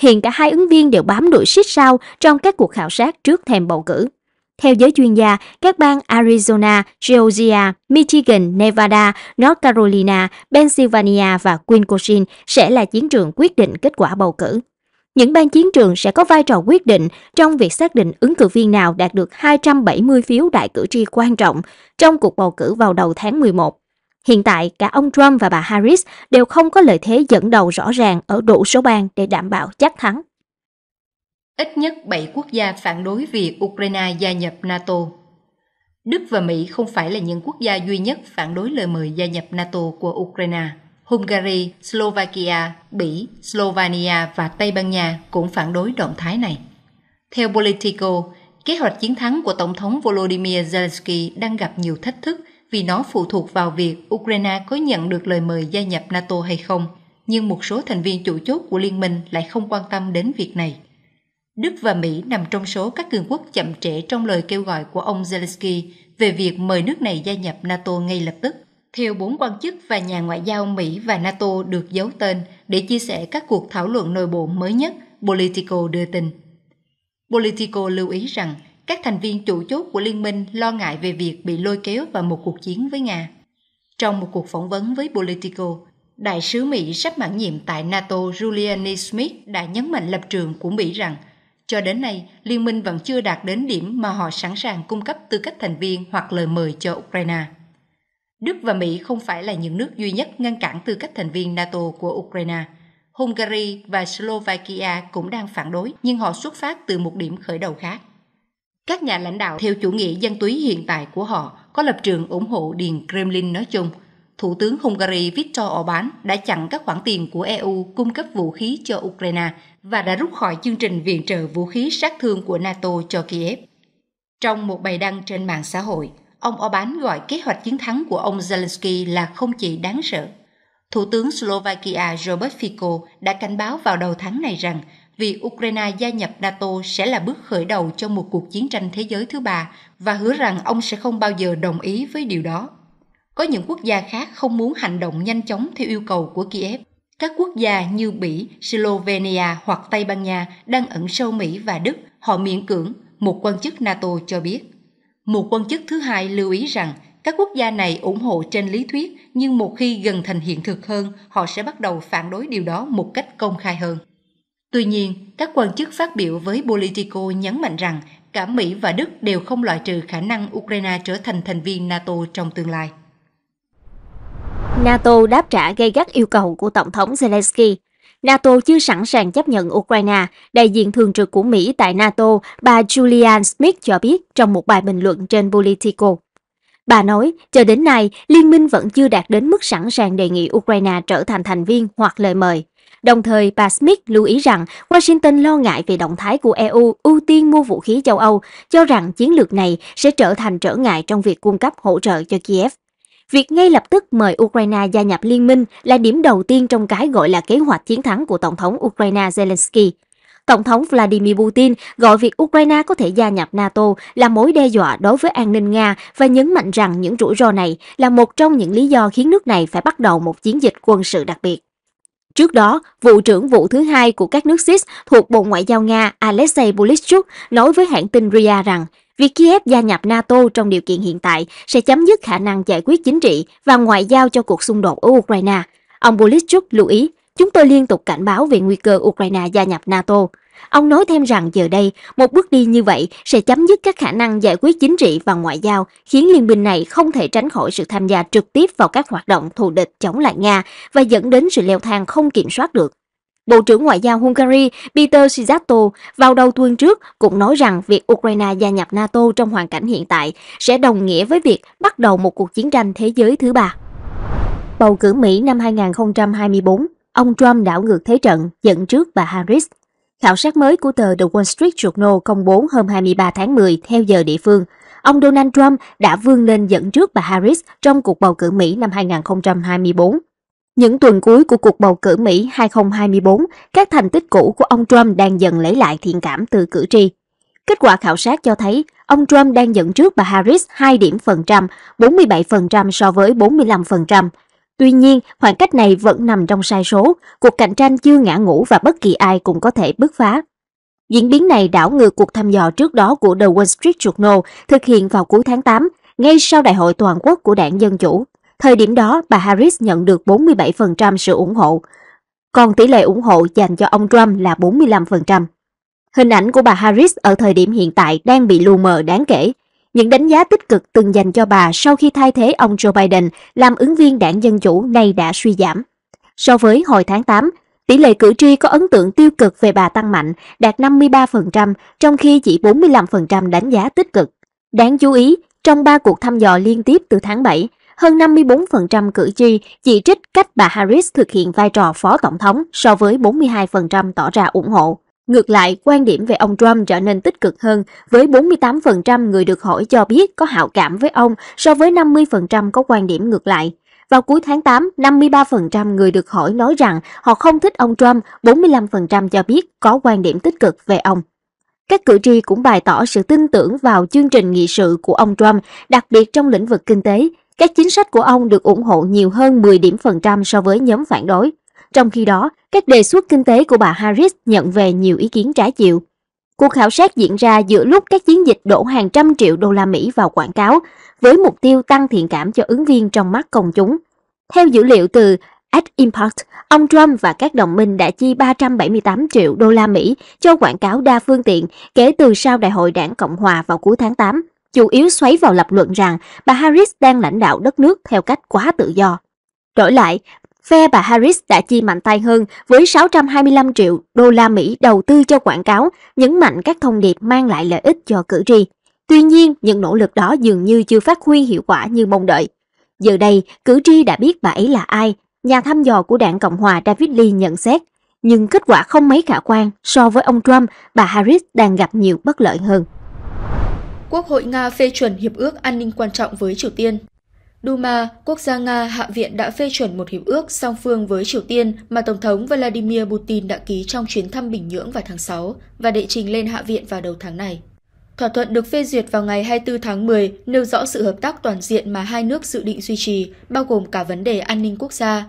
Speaker 1: Hiện cả hai ứng viên đều bám đuổi xích sao trong các cuộc khảo sát trước thềm bầu cử. Theo giới chuyên gia, các bang Arizona, Georgia, Michigan, Nevada, North Carolina, Pennsylvania và Wisconsin sẽ là chiến trường quyết định kết quả bầu cử. Những bang chiến trường sẽ có vai trò quyết định trong việc xác định ứng cử viên nào đạt được 270 phiếu đại cử tri quan trọng trong cuộc bầu cử vào đầu tháng 11. Hiện tại, cả ông Trump và bà Harris đều không có lợi thế dẫn đầu rõ ràng ở đủ số bang để đảm bảo chắc thắng.
Speaker 4: Ít nhất 7 quốc gia phản đối việc Ukraine gia nhập NATO. Đức và Mỹ không phải là những quốc gia duy nhất phản đối lời mời gia nhập NATO của Ukraine. Hungary, Slovakia, Bỉ, Slovenia và Tây Ban Nha cũng phản đối động thái này. Theo Politico, kế hoạch chiến thắng của Tổng thống Volodymyr Zelensky đang gặp nhiều thách thức vì nó phụ thuộc vào việc Ukraine có nhận được lời mời gia nhập NATO hay không, nhưng một số thành viên chủ chốt của liên minh lại không quan tâm đến việc này. Đức và Mỹ nằm trong số các cường quốc chậm trễ trong lời kêu gọi của ông Zelensky về việc mời nước này gia nhập NATO ngay lập tức. Theo bốn quan chức và nhà ngoại giao Mỹ và NATO được giấu tên để chia sẻ các cuộc thảo luận nội bộ mới nhất, Politico đưa tin. Politico lưu ý rằng các thành viên chủ chốt của liên minh lo ngại về việc bị lôi kéo vào một cuộc chiến với Nga. Trong một cuộc phỏng vấn với Politico, đại sứ Mỹ sắp mãn nhiệm tại NATO Julian e. Smith đã nhấn mạnh lập trường của Mỹ rằng – cho đến nay, liên minh vẫn chưa đạt đến điểm mà họ sẵn sàng cung cấp tư cách thành viên hoặc lời mời cho Ukraine. Đức và Mỹ không phải là những nước duy nhất ngăn cản tư cách thành viên NATO của Ukraine. Hungary và Slovakia cũng đang phản đối, nhưng họ xuất phát từ một điểm khởi đầu khác. Các nhà lãnh đạo theo chủ nghĩa dân túy hiện tại của họ có lập trường ủng hộ Điền Kremlin nói chung – Thủ tướng Hungary Viktor Orbán đã chặn các khoản tiền của EU cung cấp vũ khí cho Ukraine và đã rút khỏi chương trình viện trợ vũ khí sát thương của NATO cho Kiev. Trong một bài đăng trên mạng xã hội, ông Orbán gọi kế hoạch chiến thắng của ông Zelensky là không chỉ đáng sợ. Thủ tướng Slovakia Robert Fico đã cảnh báo vào đầu tháng này rằng việc Ukraine gia nhập NATO sẽ là bước khởi đầu cho một cuộc chiến tranh thế giới thứ ba và hứa rằng ông sẽ không bao giờ đồng ý với điều đó. Có những quốc gia khác không muốn hành động nhanh chóng theo yêu cầu của Kiev. Các quốc gia như Bỉ, Slovenia hoặc Tây Ban Nha đang ẩn sâu Mỹ và Đức, họ miễn cưỡng, một quan chức NATO cho biết. Một quan chức thứ hai lưu ý rằng các quốc gia này ủng hộ trên lý thuyết nhưng một khi gần thành hiện thực hơn, họ sẽ bắt đầu phản đối điều đó một cách công khai hơn. Tuy nhiên, các quan chức phát biểu với Politico nhấn mạnh rằng cả Mỹ và Đức đều không loại trừ khả năng Ukraine trở thành thành viên NATO trong tương lai.
Speaker 1: NATO đáp trả gây gắt yêu cầu của Tổng thống Zelensky. NATO chưa sẵn sàng chấp nhận Ukraine, đại diện thường trực của Mỹ tại NATO, bà Julian Smith cho biết trong một bài bình luận trên Politico. Bà nói, cho đến nay, liên minh vẫn chưa đạt đến mức sẵn sàng đề nghị Ukraine trở thành thành viên hoặc lời mời. Đồng thời, bà Smith lưu ý rằng Washington lo ngại về động thái của EU ưu tiên mua vũ khí châu Âu, cho rằng chiến lược này sẽ trở thành trở ngại trong việc cung cấp hỗ trợ cho Kiev. Việc ngay lập tức mời Ukraine gia nhập liên minh là điểm đầu tiên trong cái gọi là kế hoạch chiến thắng của Tổng thống Ukraine Zelensky. Tổng thống Vladimir Putin gọi việc Ukraine có thể gia nhập NATO là mối đe dọa đối với an ninh Nga và nhấn mạnh rằng những rủi ro này là một trong những lý do khiến nước này phải bắt đầu một chiến dịch quân sự đặc biệt. Trước đó, vụ trưởng vụ thứ hai của các nước SIS thuộc Bộ Ngoại giao Nga Alexei Polishchuk nói với hãng tin RIA rằng Việc Kiev gia nhập NATO trong điều kiện hiện tại sẽ chấm dứt khả năng giải quyết chính trị và ngoại giao cho cuộc xung đột ở Ukraine. Ông Bolichuk lưu ý, chúng tôi liên tục cảnh báo về nguy cơ Ukraine gia nhập NATO. Ông nói thêm rằng giờ đây, một bước đi như vậy sẽ chấm dứt các khả năng giải quyết chính trị và ngoại giao, khiến liên minh này không thể tránh khỏi sự tham gia trực tiếp vào các hoạt động thù địch chống lại Nga và dẫn đến sự leo thang không kiểm soát được. Bộ trưởng Ngoại giao Hungary Peter Szijjarto vào đầu tuần trước cũng nói rằng việc Ukraine gia nhập NATO trong hoàn cảnh hiện tại sẽ đồng nghĩa với việc bắt đầu một cuộc chiến tranh thế giới thứ ba. Bầu cử Mỹ năm 2024, ông Trump đảo ngược thế trận, dẫn trước bà Harris. Khảo sát mới của tờ The Wall Street Journal công bố hôm 23 tháng 10 theo giờ địa phương, ông Donald Trump đã vươn lên dẫn trước bà Harris trong cuộc bầu cử Mỹ năm 2024. Những tuần cuối của cuộc bầu cử Mỹ 2024, các thành tích cũ của ông Trump đang dần lấy lại thiện cảm từ cử tri. Kết quả khảo sát cho thấy, ông Trump đang dẫn trước bà Harris 2 điểm phần trăm, 47% so với 45%. Tuy nhiên, khoảng cách này vẫn nằm trong sai số, cuộc cạnh tranh chưa ngã ngũ và bất kỳ ai cũng có thể bứt phá. Diễn biến này đảo ngược cuộc thăm dò trước đó của The Wall Street Journal thực hiện vào cuối tháng 8, ngay sau đại hội toàn quốc của đảng Dân Chủ. Thời điểm đó, bà Harris nhận được 47% sự ủng hộ, còn tỷ lệ ủng hộ dành cho ông Trump là 45%. Hình ảnh của bà Harris ở thời điểm hiện tại đang bị lu mờ đáng kể. Những đánh giá tích cực từng dành cho bà sau khi thay thế ông Joe Biden làm ứng viên đảng Dân Chủ nay đã suy giảm. So với hồi tháng 8, tỷ lệ cử tri có ấn tượng tiêu cực về bà tăng mạnh, đạt 53%, trong khi chỉ 45% đánh giá tích cực. Đáng chú ý, trong 3 cuộc thăm dò liên tiếp từ tháng 7, hơn 54% cử tri chỉ trích cách bà Harris thực hiện vai trò phó tổng thống so với 42% tỏ ra ủng hộ. Ngược lại, quan điểm về ông Trump trở nên tích cực hơn, với 48% người được hỏi cho biết có hảo cảm với ông so với 50% có quan điểm ngược lại. Vào cuối tháng 8, 53% người được hỏi nói rằng họ không thích ông Trump, 45% cho biết có quan điểm tích cực về ông. Các cử tri cũng bày tỏ sự tin tưởng vào chương trình nghị sự của ông Trump, đặc biệt trong lĩnh vực kinh tế, các chính sách của ông được ủng hộ nhiều hơn 10 điểm phần trăm so với nhóm phản đối. Trong khi đó, các đề xuất kinh tế của bà Harris nhận về nhiều ý kiến trái chiều. Cuộc khảo sát diễn ra giữa lúc các chiến dịch đổ hàng trăm triệu đô la Mỹ vào quảng cáo với mục tiêu tăng thiện cảm cho ứng viên trong mắt công chúng. Theo dữ liệu từ Ad Impact, ông Trump và các đồng minh đã chi 378 triệu đô la Mỹ cho quảng cáo đa phương tiện kể từ sau đại hội đảng Cộng hòa vào cuối tháng 8 chủ yếu xoáy vào lập luận rằng bà Harris đang lãnh đạo đất nước theo cách quá tự do. Đổi lại, phe bà Harris đã chi mạnh tay hơn với 625 triệu đô la Mỹ đầu tư cho quảng cáo, nhấn mạnh các thông điệp mang lại lợi ích cho cử tri. Tuy nhiên, những nỗ lực đó dường như chưa phát huy hiệu quả như mong đợi. Giờ đây, cử tri đã biết bà ấy là ai, nhà thăm dò của đảng Cộng hòa David Lee nhận xét, nhưng kết quả không mấy khả quan so với ông Trump, bà Harris đang gặp nhiều bất lợi hơn.
Speaker 5: Quốc hội Nga phê chuẩn hiệp ước an ninh quan trọng với Triều Tiên. Duma, quốc gia Nga hạ viện đã phê chuẩn một hiệp ước song phương với Triều Tiên mà Tổng thống Vladimir Putin đã ký trong chuyến thăm Bình Nhưỡng vào tháng 6 và đệ trình lên Hạ viện vào đầu tháng này. Thỏa thuận được phê duyệt vào ngày 24 tháng 10 nêu rõ sự hợp tác toàn diện mà hai nước dự định duy trì, bao gồm cả vấn đề an ninh quốc gia.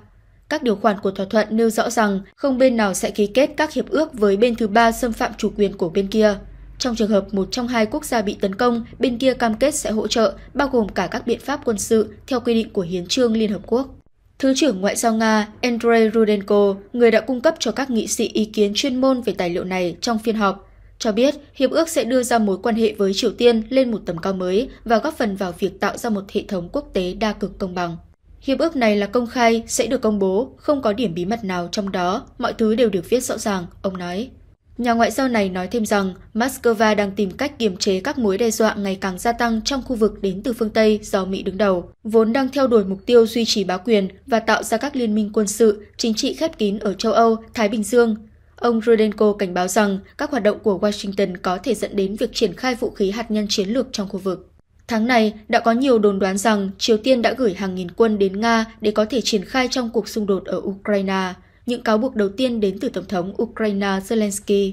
Speaker 5: Các điều khoản của thỏa thuận nêu rõ rằng không bên nào sẽ ký kết các hiệp ước với bên thứ ba xâm phạm chủ quyền của bên kia. Trong trường hợp một trong hai quốc gia bị tấn công, bên kia cam kết sẽ hỗ trợ, bao gồm cả các biện pháp quân sự theo quy định của Hiến trương Liên Hợp Quốc. Thứ trưởng Ngoại giao Nga Andrei Rudenko, người đã cung cấp cho các nghị sĩ ý kiến chuyên môn về tài liệu này trong phiên họp, cho biết hiệp ước sẽ đưa ra mối quan hệ với Triều Tiên lên một tầm cao mới và góp phần vào việc tạo ra một hệ thống quốc tế đa cực công bằng. Hiệp ước này là công khai, sẽ được công bố, không có điểm bí mật nào trong đó, mọi thứ đều được viết rõ ràng, ông nói. Nhà ngoại giao này nói thêm rằng Moscow đang tìm cách kiềm chế các mối đe dọa ngày càng gia tăng trong khu vực đến từ phương Tây do Mỹ đứng đầu, vốn đang theo đuổi mục tiêu duy trì bá quyền và tạo ra các liên minh quân sự, chính trị khép kín ở châu Âu, Thái Bình Dương. Ông Rudenko cảnh báo rằng các hoạt động của Washington có thể dẫn đến việc triển khai vũ khí hạt nhân chiến lược trong khu vực. Tháng này, đã có nhiều đồn đoán rằng Triều Tiên đã gửi hàng nghìn quân đến Nga để có thể triển khai trong cuộc xung đột ở Ukraine. Những cáo buộc đầu tiên đến từ Tổng thống Ukraine Zelensky.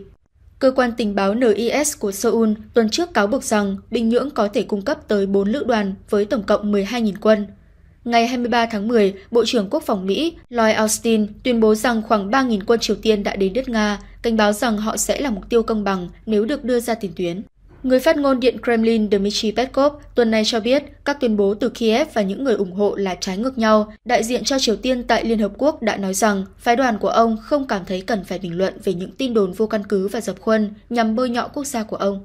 Speaker 5: Cơ quan tình báo NIS của Seoul tuần trước cáo buộc rằng Bình Nhưỡng có thể cung cấp tới 4 lữ đoàn với tổng cộng 12.000 quân. Ngày 23 tháng 10, Bộ trưởng Quốc phòng Mỹ Lloyd Austin tuyên bố rằng khoảng 3.000 quân Triều Tiên đã đến đất Nga, cảnh báo rằng họ sẽ là mục tiêu công bằng nếu được đưa ra tiền tuyến. Người phát ngôn Điện Kremlin Dmitry Peskov tuần này cho biết các tuyên bố từ Kiev và những người ủng hộ là trái ngược nhau. Đại diện cho Triều Tiên tại Liên Hợp Quốc đã nói rằng phái đoàn của ông không cảm thấy cần phải bình luận về những tin đồn vô căn cứ và dập khuôn nhằm bôi nhọ quốc gia của ông.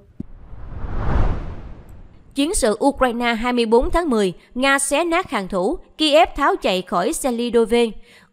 Speaker 5: Chiến sự Ukraine 24 tháng 10, Nga
Speaker 2: xé nát hàng thủ, Kiev tháo chạy khỏi Selidove.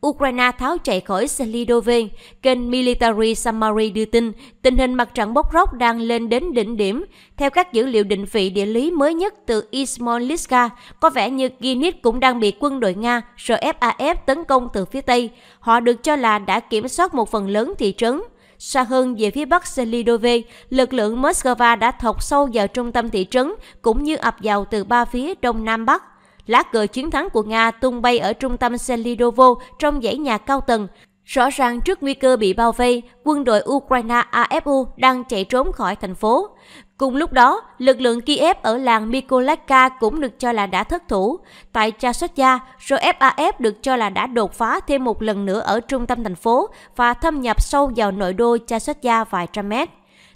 Speaker 2: Ukraine tháo chạy khỏi Selidoven, kênh Military Summary đưa tin tình hình mặt trận bốc rốc đang lên đến đỉnh điểm. Theo các dữ liệu định vị địa lý mới nhất từ Ismolitska, có vẻ như Kyiv cũng đang bị quân đội Nga RFAF tấn công từ phía Tây. Họ được cho là đã kiểm soát một phần lớn thị trấn. Xa hơn về phía bắc Selidove, lực lượng Moscow đã thọc sâu vào trung tâm thị trấn cũng như ập vào từ ba phía đông nam bắc. Lá cờ chiến thắng của Nga tung bay ở trung tâm Selidovo trong dãy nhà cao tầng. Rõ ràng trước nguy cơ bị bao vây, quân đội Ukraine AFU đang chạy trốn khỏi thành phố. Cùng lúc đó, lực lượng Kiev ở làng Mykolaiv cũng được cho là đã thất thủ. Tại Chasovia, RFAF được cho là đã đột phá thêm một lần nữa ở trung tâm thành phố và thâm nhập sâu vào nội đô Chasovia vài trăm mét.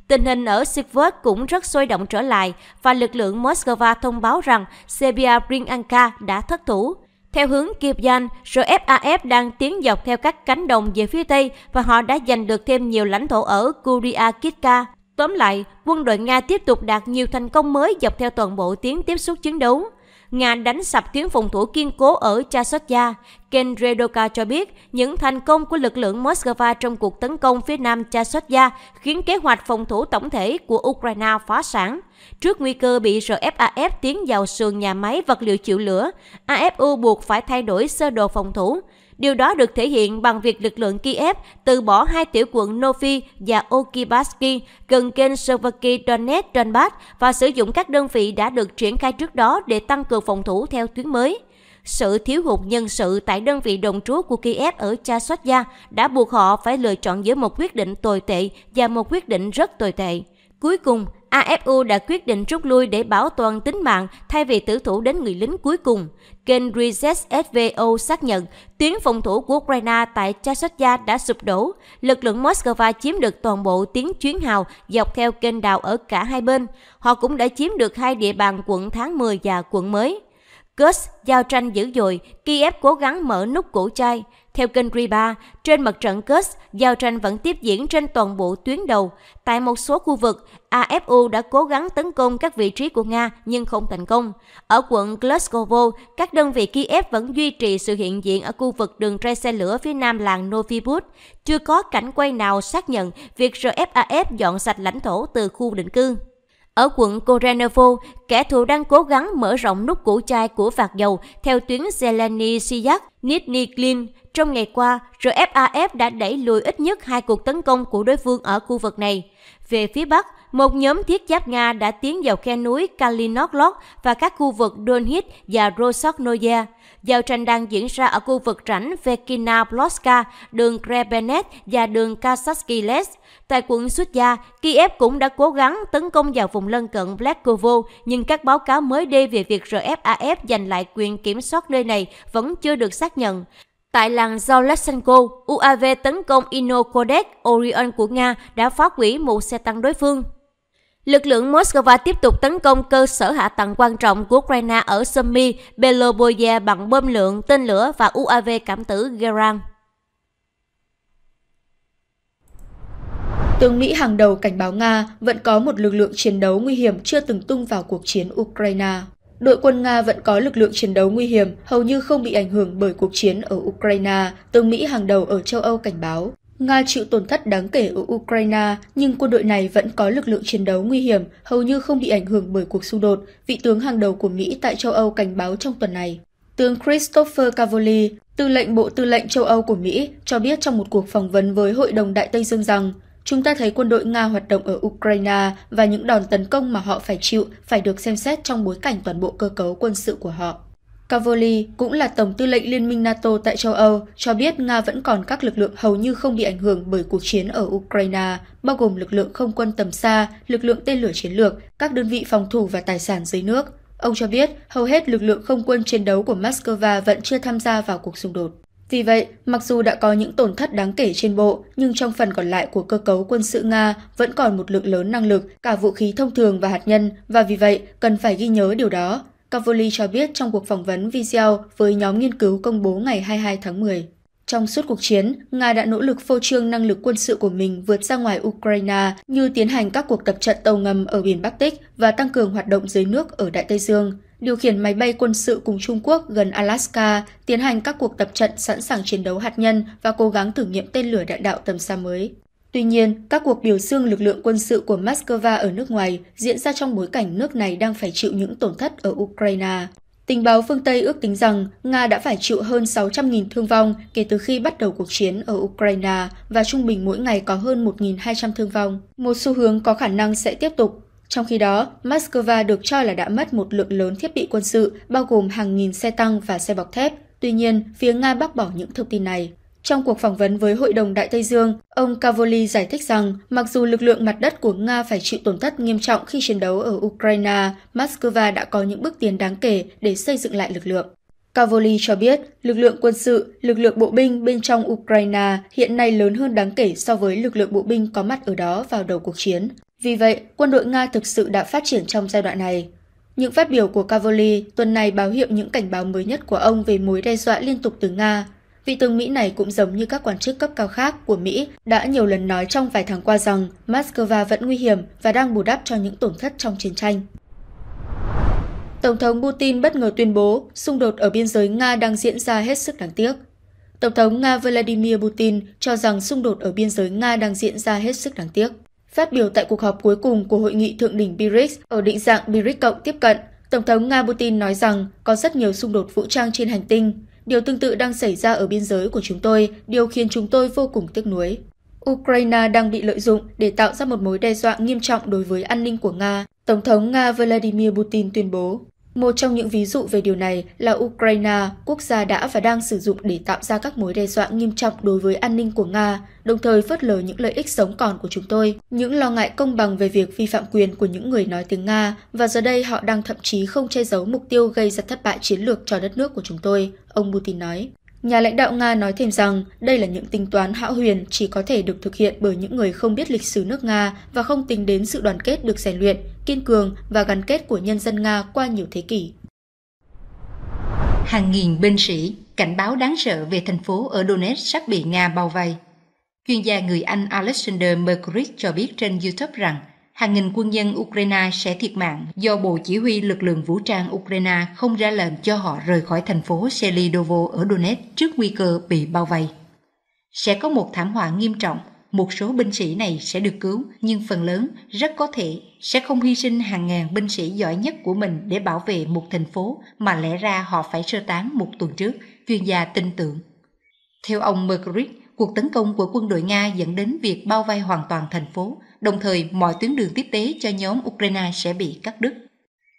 Speaker 2: Tình hình ở Sievert cũng rất sôi động trở lại và lực lượng Moscow thông báo rằng Serbia Brinanka đã thất thủ. Theo hướng Kievan, RFAF đang tiến dọc theo các cánh đồng về phía Tây và họ đã giành được thêm nhiều lãnh thổ ở Kuryakitka. Tóm lại, quân đội Nga tiếp tục đạt nhiều thành công mới dọc theo toàn bộ tiến tiếp xúc chiến đấu. Nga đánh sập tuyến phòng thủ kiên cố ở Chasotya. Ken Redoka cho biết những thành công của lực lượng Moscow trong cuộc tấn công phía nam Chasotya khiến kế hoạch phòng thủ tổng thể của Ukraine phá sản. Trước nguy cơ bị RFAF tiến vào sườn nhà máy vật liệu chịu lửa, AFU buộc phải thay đổi sơ đồ phòng thủ. Điều đó được thể hiện bằng việc lực lượng Kiev từ bỏ hai tiểu quận Novi và Okibaski gần kênh Slovakia Donetsk Donbass và sử dụng các đơn vị đã được triển khai trước đó để tăng cường phòng thủ theo tuyến mới. Sự thiếu hụt nhân sự tại đơn vị đồng trú của Kiev ở Chasovia đã buộc họ phải lựa chọn giữa một quyết định tồi tệ và một quyết định rất tồi tệ. Cuối cùng, AFU đã quyết định rút lui để bảo toàn tính mạng thay vì tử thủ đến người lính cuối cùng. Kênh Reset SVO xác nhận tuyến phòng thủ của Ukraine tại Chasovia đã sụp đổ. Lực lượng Moscow chiếm được toàn bộ tuyến chuyến hào dọc theo kênh đào ở cả hai bên. Họ cũng đã chiếm được hai địa bàn quận tháng 10 và quận mới. Gus giao tranh dữ dội, Kiev cố gắng mở nút cổ chai. Theo kênh Riba, trên mặt trận Gus, giao tranh vẫn tiếp diễn trên toàn bộ tuyến đầu. Tại một số khu vực, AFU đã cố gắng tấn công các vị trí của Nga nhưng không thành công. Ở quận Glasgow, các đơn vị Kiev vẫn duy trì sự hiện diện ở khu vực đường ray xe lửa phía nam làng Novibut. Chưa có cảnh quay nào xác nhận việc RFAF dọn sạch lãnh thổ từ khu định cư. Ở quận Korenovo, kẻ thù đang cố gắng mở rộng nút củ chai của vạt dầu theo tuyến Zeleny Siyak, Nizhny Trong ngày qua, RFAF đã đẩy lùi ít nhất hai cuộc tấn công của đối phương ở khu vực này. Về phía Bắc, một nhóm thiết giáp Nga đã tiến vào khe núi Kaliningrad và các khu vực Donetsk và Rosoknoye. Giao tranh đang diễn ra ở khu vực rảnh Vekina Ploska, đường Krebenet và đường Kasaskiles. Tại quận Sutya, Kiev cũng đã cố gắng tấn công vào vùng lân cận Blakovo, nhưng các báo cáo mới đây về việc RFAF giành lại quyền kiểm soát nơi này vẫn chưa được xác nhận. Tại làng Zoleshenko, UAV tấn công Inokodex Orion của Nga đã phá hủy một xe tăng đối phương. Lực lượng Moscow tiếp tục tấn công cơ sở hạ tầng quan trọng của Ukraine ở Sumy, Beloboye bằng bơm lượng, tên lửa và UAV cảm tử Gerang.
Speaker 5: Tướng Mỹ hàng đầu cảnh báo Nga vẫn có một lực lượng chiến đấu nguy hiểm chưa từng tung vào cuộc chiến Ukraine. Đội quân Nga vẫn có lực lượng chiến đấu nguy hiểm, hầu như không bị ảnh hưởng bởi cuộc chiến ở Ukraine, tướng Mỹ hàng đầu ở châu Âu cảnh báo. Nga chịu tổn thất đáng kể ở Ukraine, nhưng quân đội này vẫn có lực lượng chiến đấu nguy hiểm, hầu như không bị ảnh hưởng bởi cuộc xung đột, vị tướng hàng đầu của Mỹ tại châu Âu cảnh báo trong tuần này. Tướng Christopher Cavoli, tư lệnh Bộ Tư lệnh châu Âu của Mỹ, cho biết trong một cuộc phỏng vấn với Hội đồng Đại Tây Dương rằng chúng ta thấy quân đội Nga hoạt động ở Ukraine và những đòn tấn công mà họ phải chịu phải được xem xét trong bối cảnh toàn bộ cơ cấu quân sự của họ. Cavoli cũng là tổng tư lệnh Liên minh NATO tại châu Âu, cho biết Nga vẫn còn các lực lượng hầu như không bị ảnh hưởng bởi cuộc chiến ở Ukraine, bao gồm lực lượng không quân tầm xa, lực lượng tên lửa chiến lược, các đơn vị phòng thủ và tài sản dưới nước. Ông cho biết hầu hết lực lượng không quân chiến đấu của Moscow vẫn chưa tham gia vào cuộc xung đột. Vì vậy, mặc dù đã có những tổn thất đáng kể trên bộ, nhưng trong phần còn lại của cơ cấu quân sự Nga vẫn còn một lượng lớn năng lực, cả vũ khí thông thường và hạt nhân, và vì vậy cần phải ghi nhớ điều đó. Cavoli cho biết trong cuộc phỏng vấn video với nhóm nghiên cứu công bố ngày 22 tháng 10. Trong suốt cuộc chiến, Nga đã nỗ lực phô trương năng lực quân sự của mình vượt ra ngoài Ukraine như tiến hành các cuộc tập trận tàu ngầm ở biển Baltic và tăng cường hoạt động dưới nước ở Đại Tây Dương, điều khiển máy bay quân sự cùng Trung Quốc gần Alaska, tiến hành các cuộc tập trận sẵn sàng chiến đấu hạt nhân và cố gắng thử nghiệm tên lửa đạn đạo tầm xa mới. Tuy nhiên, các cuộc biểu dương lực lượng quân sự của Moscow ở nước ngoài diễn ra trong bối cảnh nước này đang phải chịu những tổn thất ở Ukraine. Tình báo phương Tây ước tính rằng Nga đã phải chịu hơn 600.000 thương vong kể từ khi bắt đầu cuộc chiến ở Ukraine và trung bình mỗi ngày có hơn 1.200 thương vong, một xu hướng có khả năng sẽ tiếp tục. Trong khi đó, Moscow được cho là đã mất một lượng lớn thiết bị quân sự, bao gồm hàng nghìn xe tăng và xe bọc thép. Tuy nhiên, phía Nga bác bỏ những thông tin này. Trong cuộc phỏng vấn với Hội đồng Đại Tây Dương, ông Cavoli giải thích rằng mặc dù lực lượng mặt đất của Nga phải chịu tổn thất nghiêm trọng khi chiến đấu ở Ukraine, Moscow đã có những bước tiến đáng kể để xây dựng lại lực lượng. Cavoli cho biết, lực lượng quân sự, lực lượng bộ binh bên trong Ukraine hiện nay lớn hơn đáng kể so với lực lượng bộ binh có mặt ở đó vào đầu cuộc chiến. Vì vậy, quân đội Nga thực sự đã phát triển trong giai đoạn này. Những phát biểu của Cavoli tuần này báo hiệu những cảnh báo mới nhất của ông về mối đe dọa liên tục từ Nga, Vị tướng Mỹ này cũng giống như các quan chức cấp cao khác của Mỹ đã nhiều lần nói trong vài tháng qua rằng Moscow vẫn nguy hiểm và đang bù đắp cho những tổn thất trong chiến tranh. Tổng thống Putin bất ngờ tuyên bố xung đột ở biên giới Nga đang diễn ra hết sức đáng tiếc. Tổng thống Nga Vladimir Putin cho rằng xung đột ở biên giới Nga đang diễn ra hết sức đáng tiếc. Phát biểu tại cuộc họp cuối cùng của hội nghị thượng đỉnh BRICS ở định dạng BRICS cộng tiếp cận, Tổng thống Nga Putin nói rằng có rất nhiều xung đột vũ trang trên hành tinh, Điều tương tự đang xảy ra ở biên giới của chúng tôi, điều khiến chúng tôi vô cùng tiếc nuối. Ukraine đang bị lợi dụng để tạo ra một mối đe dọa nghiêm trọng đối với an ninh của Nga, Tổng thống Nga Vladimir Putin tuyên bố. Một trong những ví dụ về điều này là Ukraine, quốc gia đã và đang sử dụng để tạo ra các mối đe dọa nghiêm trọng đối với an ninh của Nga, đồng thời phớt lờ những lợi ích sống còn của chúng tôi, những lo ngại công bằng về việc vi phạm quyền của những người nói tiếng Nga, và giờ đây họ đang thậm chí không che giấu mục tiêu gây ra thất bại chiến lược cho đất nước của chúng tôi, ông Putin nói. Nhà lãnh đạo Nga nói thêm rằng đây là những tính toán hão huyền chỉ có thể được thực hiện bởi những người không biết lịch sử nước Nga và không tính đến sự đoàn kết được rèn luyện kiên cường và gắn kết của nhân dân Nga qua nhiều thế kỷ.
Speaker 4: Hàng nghìn binh sĩ cảnh báo đáng sợ về thành phố ở Donetsk sắp bị Nga bao vây. Chuyên gia người Anh Alexander Mercury cho biết trên YouTube rằng hàng nghìn quân nhân Ukraine sẽ thiệt mạng do Bộ Chỉ huy lực lượng vũ trang Ukraine không ra lệnh cho họ rời khỏi thành phố Selidovo ở Donetsk trước nguy cơ bị bao vây. Sẽ có một thảm họa nghiêm trọng một số binh sĩ này sẽ được cứu, nhưng phần lớn rất có thể sẽ không hy sinh hàng ngàn binh sĩ giỏi nhất của mình để bảo vệ một thành phố mà lẽ ra họ phải sơ tán một tuần trước, chuyên gia tin tưởng. Theo ông Mercury, cuộc tấn công của quân đội Nga dẫn đến việc bao vây hoàn toàn thành phố, đồng thời mọi tuyến đường tiếp tế cho nhóm Ukraine sẽ bị cắt đứt.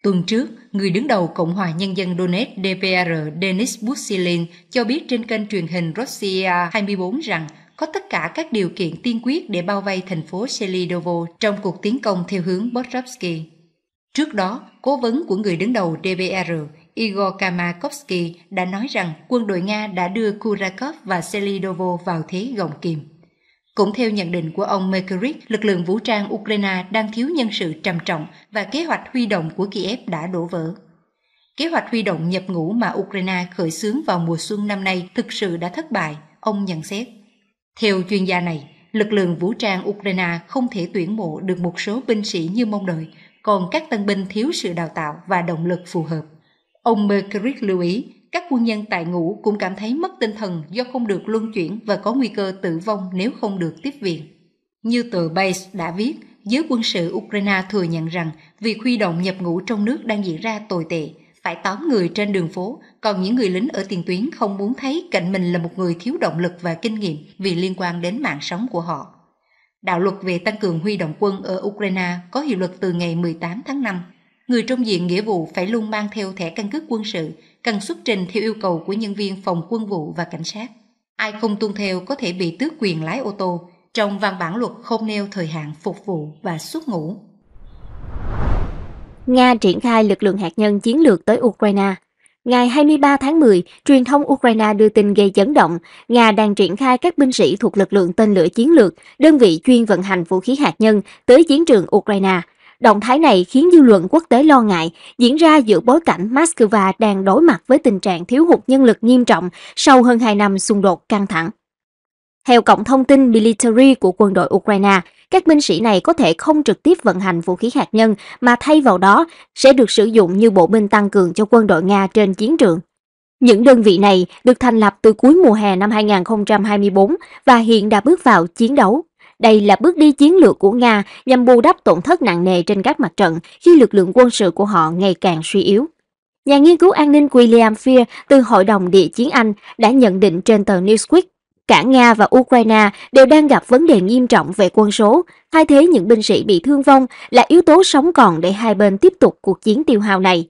Speaker 4: Tuần trước, người đứng đầu Cộng hòa Nhân dân Donetsk DPR Denis Busilin cho biết trên kênh truyền hình Russia 24 rằng có tất cả các điều kiện tiên quyết để bao vây thành phố Selidovo trong cuộc tiến công theo hướng Botrovsky. Trước đó, cố vấn của người đứng đầu DBR Igor Kamakovsky đã nói rằng quân đội Nga đã đưa Kurakov và Selidovo vào thế gồng kìm. Cũng theo nhận định của ông Mekurik, lực lượng vũ trang Ukraine đang thiếu nhân sự trầm trọng và kế hoạch huy động của Kiev đã đổ vỡ. Kế hoạch huy động nhập ngũ mà Ukraine khởi xướng vào mùa xuân năm nay thực sự đã thất bại, ông nhận xét. Theo chuyên gia này, lực lượng vũ trang Ukraine không thể tuyển mộ được một số binh sĩ như mong đợi, còn các tân binh thiếu sự đào tạo và động lực phù hợp. Ông Merkerick lưu ý, các quân nhân tại ngũ cũng cảm thấy mất tinh thần do không được luân chuyển và có nguy cơ tử vong nếu không được tiếp viện. Như tờ Base đã viết, giới quân sự Ukraine thừa nhận rằng việc huy động nhập ngũ trong nước đang diễn ra tồi tệ, phải tóm người trên đường phố, còn những người lính ở tiền tuyến không muốn thấy cạnh mình là một người thiếu động lực và kinh nghiệm vì liên quan đến mạng sống của họ. Đạo luật về tăng cường huy động quân ở Ukraine có hiệu lực từ ngày 18 tháng 5. Người trong diện nghĩa vụ phải luôn mang theo thẻ căn cước quân sự, cần xuất trình theo yêu cầu của nhân viên phòng quân vụ và cảnh sát. Ai không tuân theo có thể bị tước quyền lái ô tô, trong văn bản luật không nêu thời hạn phục vụ và xuất ngũ.
Speaker 1: Nga triển khai lực lượng hạt nhân chiến lược tới Ukraine. Ngày 23 tháng 10, truyền thông Ukraine đưa tin gây chấn động, Nga đang triển khai các binh sĩ thuộc lực lượng tên lửa chiến lược, đơn vị chuyên vận hành vũ khí hạt nhân tới chiến trường Ukraine. Động thái này khiến dư luận quốc tế lo ngại, diễn ra giữa bối cảnh Moscow đang đối mặt với tình trạng thiếu hụt nhân lực nghiêm trọng sau hơn 2 năm xung đột căng thẳng. Theo cổng thông tin military của quân đội Ukraine, các binh sĩ này có thể không trực tiếp vận hành vũ khí hạt nhân mà thay vào đó sẽ được sử dụng như bộ binh tăng cường cho quân đội Nga trên chiến trường. Những đơn vị này được thành lập từ cuối mùa hè năm 2024 và hiện đã bước vào chiến đấu. Đây là bước đi chiến lược của Nga nhằm bù đắp tổn thất nặng nề trên các mặt trận khi lực lượng quân sự của họ ngày càng suy yếu. Nhà nghiên cứu an ninh William Fear từ Hội đồng Địa chiến Anh đã nhận định trên tờ Newsweek Cả Nga và Ukraine đều đang gặp vấn đề nghiêm trọng về quân số, thay thế những binh sĩ bị thương vong là yếu tố sống còn để hai bên tiếp tục cuộc chiến tiêu hao này.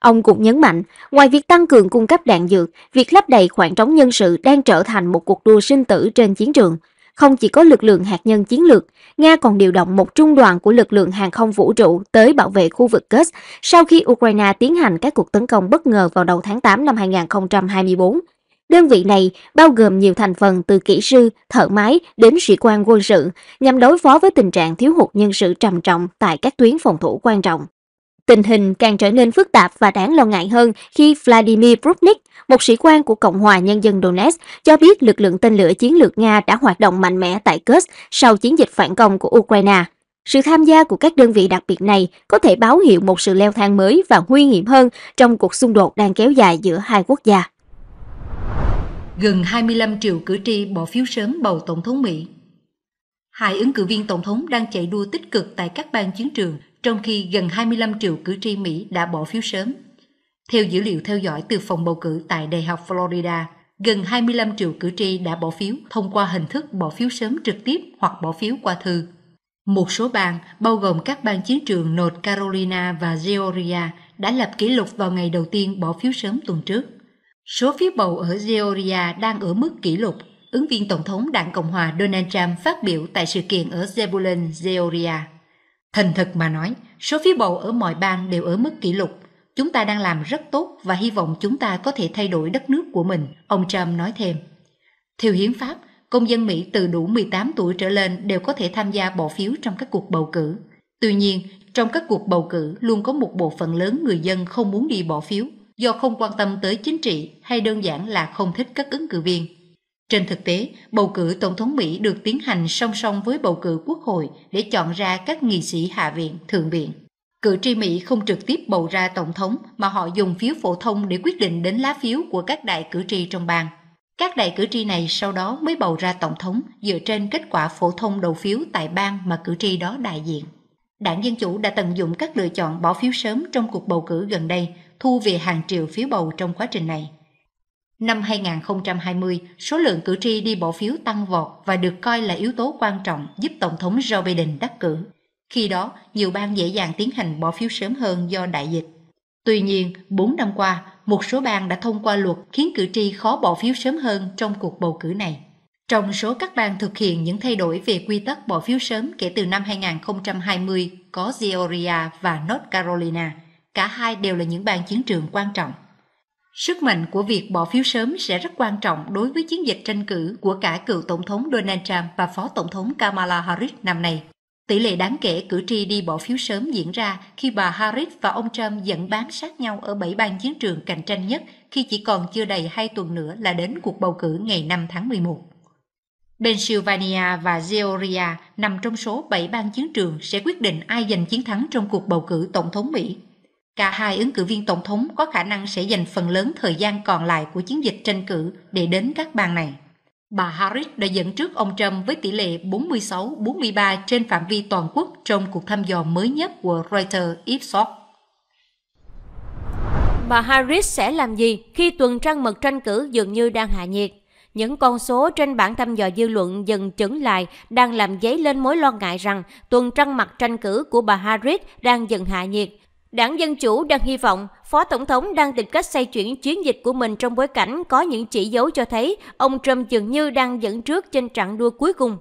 Speaker 1: Ông cũng nhấn mạnh, ngoài việc tăng cường cung cấp đạn dược, việc lấp đầy khoảng trống nhân sự đang trở thành một cuộc đua sinh tử trên chiến trường. Không chỉ có lực lượng hạt nhân chiến lược, Nga còn điều động một trung đoàn của lực lượng hàng không vũ trụ tới bảo vệ khu vực Kursk sau khi Ukraine tiến hành các cuộc tấn công bất ngờ vào đầu tháng 8 năm 2024. Đơn vị này bao gồm nhiều thành phần từ kỹ sư, thợ máy đến sĩ quan quân sự nhằm đối phó với tình trạng thiếu hụt nhân sự trầm trọng tại các tuyến phòng thủ quan trọng. Tình hình càng trở nên phức tạp và đáng lo ngại hơn khi Vladimir Prutnik, một sĩ quan của Cộng hòa Nhân dân Donetsk, cho biết lực lượng tên lửa chiến lược Nga đã hoạt động mạnh mẽ tại Kursk sau chiến dịch phản công của Ukraine. Sự tham gia của các đơn vị đặc biệt này có thể báo hiệu một sự leo thang mới và nguy hiểm hơn trong cuộc xung đột đang kéo dài giữa hai quốc
Speaker 4: gia gần 25 triệu cử tri bỏ phiếu sớm bầu Tổng thống Mỹ. Hai ứng cử viên Tổng thống đang chạy đua tích cực tại các bang chiến trường, trong khi gần 25 triệu cử tri Mỹ đã bỏ phiếu sớm. Theo dữ liệu theo dõi từ phòng bầu cử tại Đại học Florida, gần 25 triệu cử tri đã bỏ phiếu thông qua hình thức bỏ phiếu sớm trực tiếp hoặc bỏ phiếu qua thư. Một số bang, bao gồm các bang chiến trường North Carolina và Georgia, đã lập kỷ lục vào ngày đầu tiên bỏ phiếu sớm tuần trước. Số phiếu bầu ở Georgia đang ở mức kỷ lục, ứng viên Tổng thống Đảng Cộng hòa Donald Trump phát biểu tại sự kiện ở Zebulon, Georgia. Thành thật mà nói, số phiếu bầu ở mọi bang đều ở mức kỷ lục. Chúng ta đang làm rất tốt và hy vọng chúng ta có thể thay đổi đất nước của mình, ông Trump nói thêm. Theo hiến pháp, công dân Mỹ từ đủ 18 tuổi trở lên đều có thể tham gia bỏ phiếu trong các cuộc bầu cử. Tuy nhiên, trong các cuộc bầu cử luôn có một bộ phận lớn người dân không muốn đi bỏ phiếu do không quan tâm tới chính trị hay đơn giản là không thích các ứng cử viên. Trên thực tế, bầu cử Tổng thống Mỹ được tiến hành song song với bầu cử Quốc hội để chọn ra các nghị sĩ Hạ viện, Thượng viện. Cử tri Mỹ không trực tiếp bầu ra Tổng thống mà họ dùng phiếu phổ thông để quyết định đến lá phiếu của các đại cử tri trong bang. Các đại cử tri này sau đó mới bầu ra Tổng thống dựa trên kết quả phổ thông đầu phiếu tại bang mà cử tri đó đại diện. Đảng Dân Chủ đã tận dụng các lựa chọn bỏ phiếu sớm trong cuộc bầu cử gần đây thu về hàng triệu phiếu bầu trong quá trình này. Năm 2020, số lượng cử tri đi bỏ phiếu tăng vọt và được coi là yếu tố quan trọng giúp Tổng thống Joe Biden đắc cử. Khi đó, nhiều bang dễ dàng tiến hành bỏ phiếu sớm hơn do đại dịch. Tuy nhiên, 4 năm qua, một số bang đã thông qua luật khiến cử tri khó bỏ phiếu sớm hơn trong cuộc bầu cử này. Trong số các bang thực hiện những thay đổi về quy tắc bỏ phiếu sớm kể từ năm 2020 có Georgia và North Carolina – cả hai đều là những bàn chiến trường quan trọng. Sức mạnh của việc bỏ phiếu sớm sẽ rất quan trọng đối với chiến dịch tranh cử của cả cựu Tổng thống Donald Trump và Phó Tổng thống Kamala Harris năm nay. Tỷ lệ đáng kể cử tri đi bỏ phiếu sớm diễn ra khi bà Harris và ông Trump dẫn bán sát nhau ở bảy bang chiến trường cạnh tranh nhất khi chỉ còn chưa đầy hai tuần nữa là đến cuộc bầu cử ngày 5 tháng 11. Pennsylvania và Georgia nằm trong số 7 bang chiến trường sẽ quyết định ai giành chiến thắng trong cuộc bầu cử tổng thống Mỹ Cả hai ứng cử viên tổng thống có khả năng sẽ dành phần lớn thời gian còn lại của chiến dịch tranh cử để đến các bang này. Bà Harris đã dẫn trước ông Trump với tỷ lệ 46-43 trên phạm vi toàn quốc trong cuộc thăm dò mới nhất của Reuters
Speaker 2: Ipsos. Bà Harris sẽ làm gì khi tuần trăng mật tranh cử dường như đang hạ nhiệt? Những con số trên bảng thăm dò dư luận dần chững lại đang làm dấy lên mối lo ngại rằng tuần trăng mặt tranh cử của bà Harris đang dần hạ nhiệt Đảng Dân Chủ đang hy vọng Phó Tổng thống đang tìm cách xoay chuyển chiến dịch của mình trong bối cảnh có những chỉ dấu cho thấy ông Trump dường như đang dẫn trước trên trạng đua cuối cùng.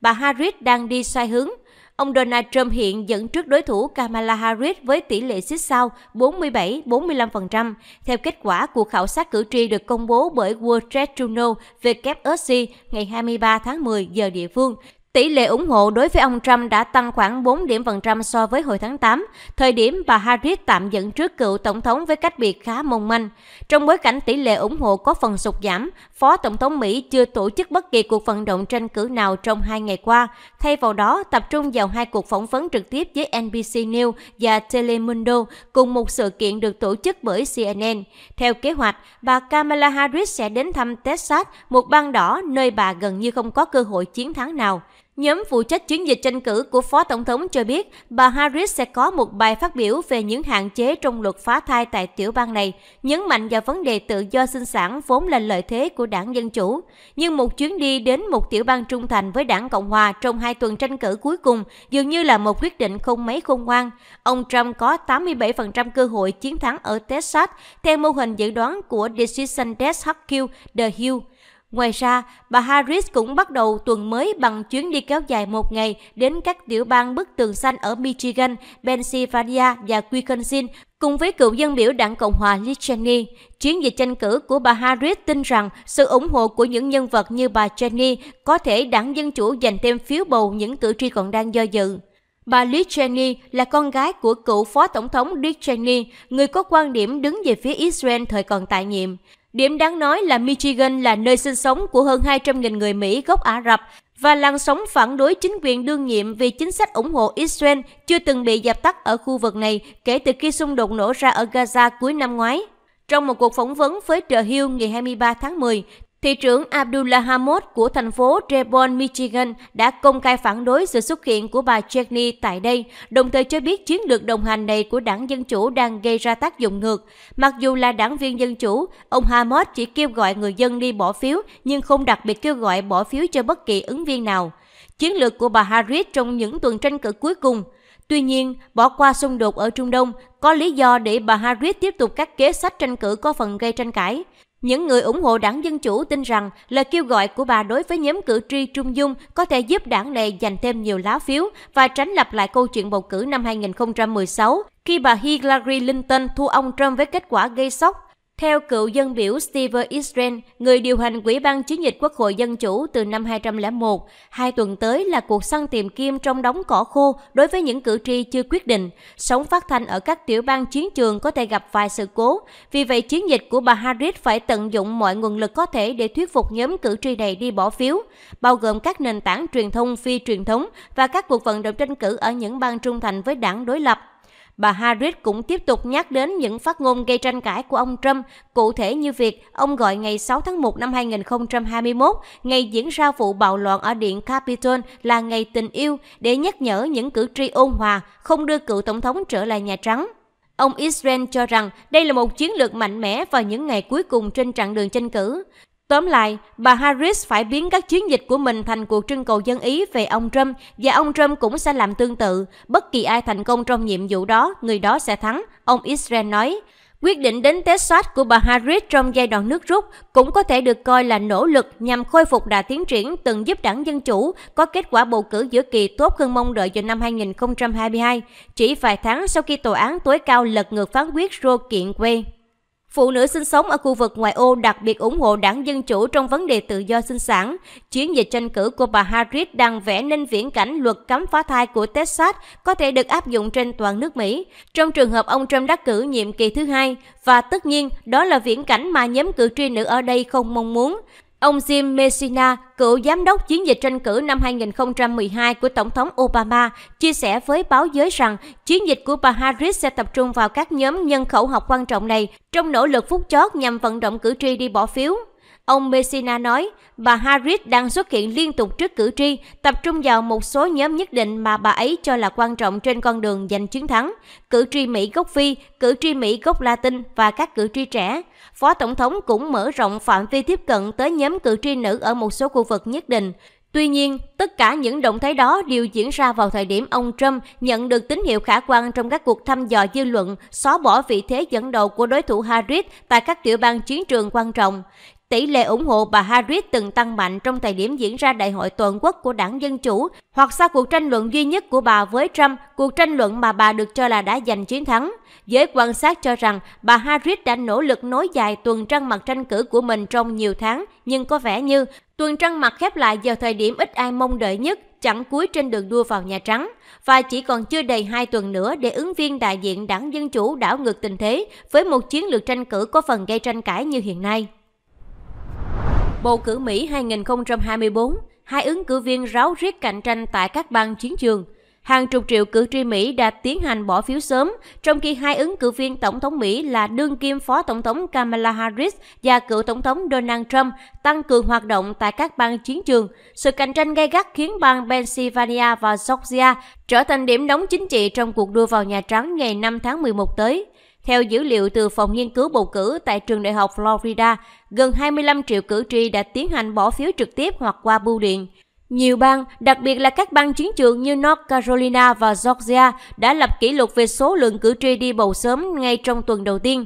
Speaker 2: Bà Harris đang đi sai hướng. Ông Donald Trump hiện dẫn trước đối thủ Kamala Harris với tỷ lệ xích sao 47-45% theo kết quả cuộc khảo sát cử tri được công bố bởi World Trade Journal WSC ngày 23 tháng 10 giờ địa phương Tỷ lệ ủng hộ đối với ông Trump đã tăng khoảng 4 điểm phần trăm so với hồi tháng 8, thời điểm bà Harris tạm dẫn trước cựu tổng thống với cách biệt khá mong manh. Trong bối cảnh tỷ lệ ủng hộ có phần sụt giảm, Phó Tổng thống Mỹ chưa tổ chức bất kỳ cuộc vận động tranh cử nào trong hai ngày qua, thay vào đó tập trung vào hai cuộc phỏng vấn trực tiếp với NBC News và Telemundo cùng một sự kiện được tổ chức bởi CNN. Theo kế hoạch, bà Kamala Harris sẽ đến thăm Texas, một bang đỏ nơi bà gần như không có cơ hội chiến thắng nào. Nhóm phụ trách chiến dịch tranh cử của Phó Tổng thống cho biết bà Harris sẽ có một bài phát biểu về những hạn chế trong luật phá thai tại tiểu bang này, nhấn mạnh vào vấn đề tự do sinh sản vốn là lợi thế của đảng Dân Chủ. Nhưng một chuyến đi đến một tiểu bang trung thành với đảng Cộng Hòa trong hai tuần tranh cử cuối cùng dường như là một quyết định không mấy khôn ngoan. Ông Trump có 87% cơ hội chiến thắng ở Texas theo mô hình dự đoán của Decision Desk HQ The Hill – Ngoài ra, bà Harris cũng bắt đầu tuần mới bằng chuyến đi kéo dài một ngày đến các tiểu bang bức tường xanh ở Michigan, Pennsylvania và Wisconsin, cùng với cựu dân biểu đảng Cộng hòa Liz Cheney. Chiến dịch tranh cử của bà Harris tin rằng sự ủng hộ của những nhân vật như bà Cheney có thể đảng Dân Chủ giành thêm phiếu bầu những cử tri còn đang do dự. Bà Liz Cheney là con gái của cựu phó tổng thống Dick Cheney, người có quan điểm đứng về phía Israel thời còn tại nhiệm. Điểm đáng nói là Michigan là nơi sinh sống của hơn 200.000 người Mỹ gốc Ả Rập và làn sóng phản đối chính quyền đương nhiệm vì chính sách ủng hộ Israel chưa từng bị dập tắt ở khu vực này kể từ khi xung đột nổ ra ở Gaza cuối năm ngoái. Trong một cuộc phỏng vấn với The Hill ngày 23 tháng 10, thị trưởng Abdullah Hamod của thành phố Dearborn, Michigan đã công khai phản đối sự xuất hiện của bà Cheney tại đây, đồng thời cho biết chiến lược đồng hành này của đảng Dân Chủ đang gây ra tác dụng ngược. Mặc dù là đảng viên Dân Chủ, ông Hamod chỉ kêu gọi người dân đi bỏ phiếu nhưng không đặc biệt kêu gọi bỏ phiếu cho bất kỳ ứng viên nào. Chiến lược của bà Harris trong những tuần tranh cử cuối cùng Tuy nhiên, bỏ qua xung đột ở Trung Đông có lý do để bà Harris tiếp tục các kế sách tranh cử có phần gây tranh cãi. Những người ủng hộ đảng Dân Chủ tin rằng lời kêu gọi của bà đối với nhóm cử tri Trung Dung có thể giúp đảng này giành thêm nhiều lá phiếu và tránh lặp lại câu chuyện bầu cử năm 2016 khi bà Hillary Clinton thua ông Trump với kết quả gây sốc theo cựu dân biểu Steve Israel, người điều hành Quỹ ban Chiến dịch Quốc hội Dân chủ từ năm 2001, hai tuần tới là cuộc săn tìm kim trong đống cỏ khô đối với những cử tri chưa quyết định. Sống phát thanh ở các tiểu bang chiến trường có thể gặp vài sự cố. Vì vậy, chiến dịch của bà Harris phải tận dụng mọi nguồn lực có thể để thuyết phục nhóm cử tri này đi bỏ phiếu, bao gồm các nền tảng truyền thông phi truyền thống và các cuộc vận động tranh cử ở những bang trung thành với đảng đối lập. Bà Harris cũng tiếp tục nhắc đến những phát ngôn gây tranh cãi của ông Trump, cụ thể như việc ông gọi ngày 6 tháng 1 năm 2021, ngày diễn ra vụ bạo loạn ở Điện Capitol là ngày tình yêu để nhắc nhở những cử tri ôn hòa không đưa cựu tổng thống trở lại Nhà Trắng. Ông Israel cho rằng đây là một chiến lược mạnh mẽ vào những ngày cuối cùng trên chặng đường tranh cử. Tóm lại, bà Harris phải biến các chiến dịch của mình thành cuộc trưng cầu dân ý về ông Trump và ông Trump cũng sẽ làm tương tự. Bất kỳ ai thành công trong nhiệm vụ đó, người đó sẽ thắng, ông Israel nói. Quyết định đến Texas của bà Harris trong giai đoạn nước rút cũng có thể được coi là nỗ lực nhằm khôi phục đà tiến triển từng giúp đảng Dân Chủ có kết quả bầu cử giữa kỳ tốt hơn mong đợi vào năm 2022, chỉ vài tháng sau khi Tòa án tối cao lật ngược phán quyết Roe kiện quê. Phụ nữ sinh sống ở khu vực ngoại ô đặc biệt ủng hộ đảng Dân Chủ trong vấn đề tự do sinh sản. Chiến dịch tranh cử của bà Harris đang vẽ nên viễn cảnh luật cấm phá thai của Texas có thể được áp dụng trên toàn nước Mỹ, trong trường hợp ông Trump đắc cử nhiệm kỳ thứ hai. Và tất nhiên, đó là viễn cảnh mà nhóm cử tri nữ ở đây không mong muốn. Ông Jim Messina, cựu giám đốc chiến dịch tranh cử năm 2012 của Tổng thống Obama, chia sẻ với báo giới rằng chiến dịch của bà Harris sẽ tập trung vào các nhóm nhân khẩu học quan trọng này trong nỗ lực phút chót nhằm vận động cử tri đi bỏ phiếu. Ông Messina nói, bà Harris đang xuất hiện liên tục trước cử tri, tập trung vào một số nhóm nhất định mà bà ấy cho là quan trọng trên con đường giành chiến thắng, cử tri Mỹ gốc Phi, cử tri Mỹ gốc Latin và các cử tri trẻ. Phó Tổng thống cũng mở rộng phạm vi tiếp cận tới nhóm cử tri nữ ở một số khu vực nhất định. Tuy nhiên, tất cả những động thái đó đều diễn ra vào thời điểm ông Trump nhận được tín hiệu khả quan trong các cuộc thăm dò dư luận, xóa bỏ vị thế dẫn đầu của đối thủ Harris tại các tiểu bang chiến trường quan trọng tỷ lệ ủng hộ bà Harris từng tăng mạnh trong thời điểm diễn ra đại hội toàn quốc của đảng Dân Chủ, hoặc sau cuộc tranh luận duy nhất của bà với Trump, cuộc tranh luận mà bà được cho là đã giành chiến thắng. Giới quan sát cho rằng bà Harris đã nỗ lực nối dài tuần trăng mặt tranh cử của mình trong nhiều tháng, nhưng có vẻ như tuần trăng mặt khép lại vào thời điểm ít ai mong đợi nhất chẳng cuối trên đường đua vào Nhà Trắng và chỉ còn chưa đầy hai tuần nữa để ứng viên đại diện đảng Dân Chủ đảo ngược tình thế với một chiến lược tranh cử có phần gây tranh cãi như hiện nay. Bầu cử Mỹ 2024, hai ứng cử viên ráo riết cạnh tranh tại các bang chiến trường. Hàng chục triệu cử tri Mỹ đã tiến hành bỏ phiếu sớm, trong khi hai ứng cử viên tổng thống Mỹ là đương kim phó tổng thống Kamala Harris và cựu tổng thống Donald Trump tăng cường hoạt động tại các bang chiến trường. Sự cạnh tranh gay gắt khiến bang Pennsylvania và Georgia trở thành điểm nóng chính trị trong cuộc đua vào Nhà Trắng ngày 5 tháng 11 tới. Theo dữ liệu từ Phòng Nghiên cứu Bầu cử tại trường đại học Florida, gần 25 triệu cử tri đã tiến hành bỏ phiếu trực tiếp hoặc qua bưu điện. Nhiều bang, đặc biệt là các bang chiến trường như North Carolina và Georgia đã lập kỷ lục về số lượng cử tri đi bầu sớm ngay trong tuần đầu tiên.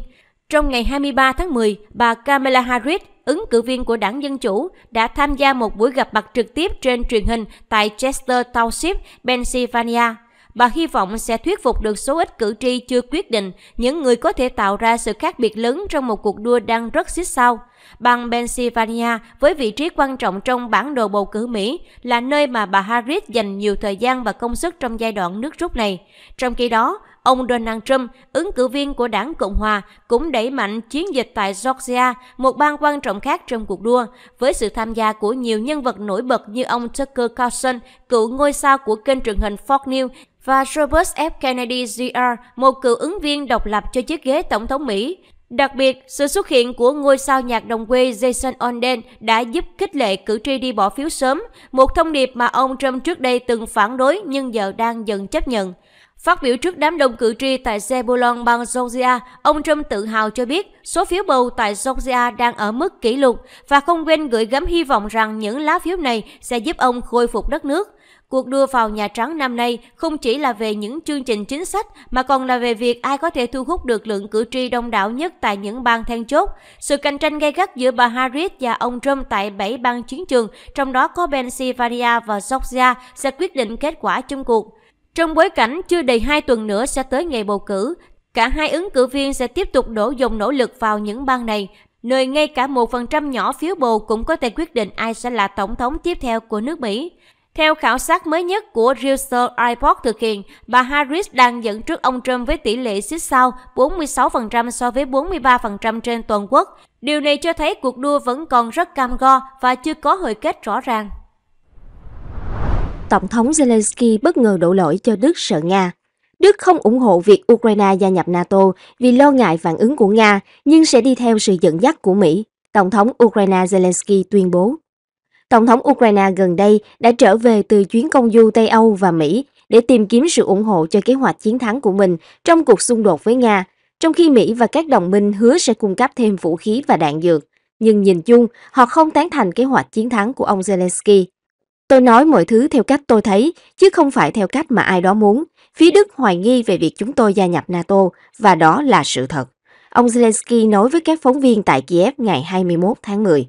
Speaker 2: Trong ngày 23 tháng 10, bà Kamala Harris, ứng cử viên của đảng Dân Chủ, đã tham gia một buổi gặp mặt trực tiếp trên truyền hình tại Chester Township, Pennsylvania bà hy vọng sẽ thuyết phục được số ít cử tri chưa quyết định những người có thể tạo ra sự khác biệt lớn trong một cuộc đua đang rất xích sao. Bang Pennsylvania với vị trí quan trọng trong bản đồ bầu cử Mỹ là nơi mà bà Harris dành nhiều thời gian và công sức trong giai đoạn nước rút này. Trong khi đó, ông Donald Trump, ứng cử viên của đảng Cộng Hòa, cũng đẩy mạnh chiến dịch tại Georgia, một bang quan trọng khác trong cuộc đua, với sự tham gia của nhiều nhân vật nổi bật như ông Tucker Carlson, cựu ngôi sao của kênh truyền hình Fox News, và Robert F. Kennedy Jr., một cựu ứng viên độc lập cho chiếc ghế Tổng thống Mỹ. Đặc biệt, sự xuất hiện của ngôi sao nhạc đồng quê Jason Alden đã giúp khích lệ cử tri đi bỏ phiếu sớm, một thông điệp mà ông Trump trước đây từng phản đối nhưng giờ đang dần chấp nhận. Phát biểu trước đám đông cử tri tại Zebulon bang Georgia, ông Trump tự hào cho biết số phiếu bầu tại Georgia đang ở mức kỷ lục và không quên gửi gắm hy vọng rằng những lá phiếu này sẽ giúp ông khôi phục đất nước. Cuộc đua vào Nhà Trắng năm nay không chỉ là về những chương trình chính sách mà còn là về việc ai có thể thu hút được lượng cử tri đông đảo nhất tại những bang then chốt. Sự cạnh tranh gay gắt giữa bà Harris và ông Trump tại 7 bang chiến trường, trong đó có Pennsylvania và Georgia, sẽ quyết định kết quả chung cuộc. Trong bối cảnh chưa đầy 2 tuần nữa sẽ tới ngày bầu cử, cả hai ứng cử viên sẽ tiếp tục đổ dồn nỗ lực vào những bang này, nơi ngay cả một phần trăm nhỏ phiếu bầu cũng có thể quyết định ai sẽ là tổng thống tiếp theo của nước Mỹ. Theo khảo sát mới nhất của Reuters iPod thực hiện, bà Harris đang dẫn trước ông Trump với tỷ lệ xích sao 46% so với 43% trên toàn quốc. Điều này cho thấy cuộc đua vẫn còn rất cam go và chưa có hồi kết rõ ràng.
Speaker 1: Tổng thống Zelensky bất ngờ đổ lỗi cho Đức sợ Nga. Đức không ủng hộ việc Ukraine gia nhập NATO vì lo ngại phản ứng của Nga, nhưng sẽ đi theo sự dẫn dắt của Mỹ. Tổng thống Ukraine Zelensky tuyên bố. Tổng thống Ukraine gần đây đã trở về từ chuyến công du Tây Âu và Mỹ để tìm kiếm sự ủng hộ cho kế hoạch chiến thắng của mình trong cuộc xung đột với Nga, trong khi Mỹ và các đồng minh hứa sẽ cung cấp thêm vũ khí và đạn dược. Nhưng nhìn chung, họ không tán thành kế hoạch chiến thắng của ông Zelensky. Tôi nói mọi thứ theo cách tôi thấy, chứ không phải theo cách mà ai đó muốn. Phía Đức hoài nghi về việc chúng tôi gia nhập NATO, và đó là sự thật. Ông Zelensky nói với các phóng viên tại Kiev ngày 21 tháng 10.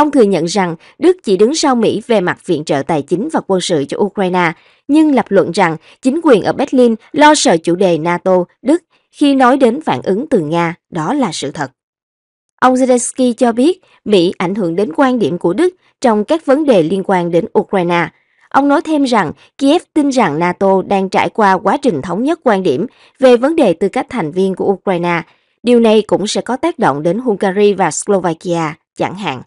Speaker 1: Ông thừa nhận rằng Đức chỉ đứng sau Mỹ về mặt viện trợ tài chính và quân sự cho Ukraine, nhưng lập luận rằng chính quyền ở Berlin lo sợ chủ đề NATO, Đức khi nói đến phản ứng từ Nga, đó là sự thật. Ông Zelensky cho biết Mỹ ảnh hưởng đến quan điểm của Đức trong các vấn đề liên quan đến Ukraine. Ông nói thêm rằng Kiev tin rằng NATO đang trải qua quá trình thống nhất quan điểm về vấn đề tư cách thành viên của Ukraine. Điều này cũng sẽ có tác động đến Hungary và Slovakia, chẳng hạn.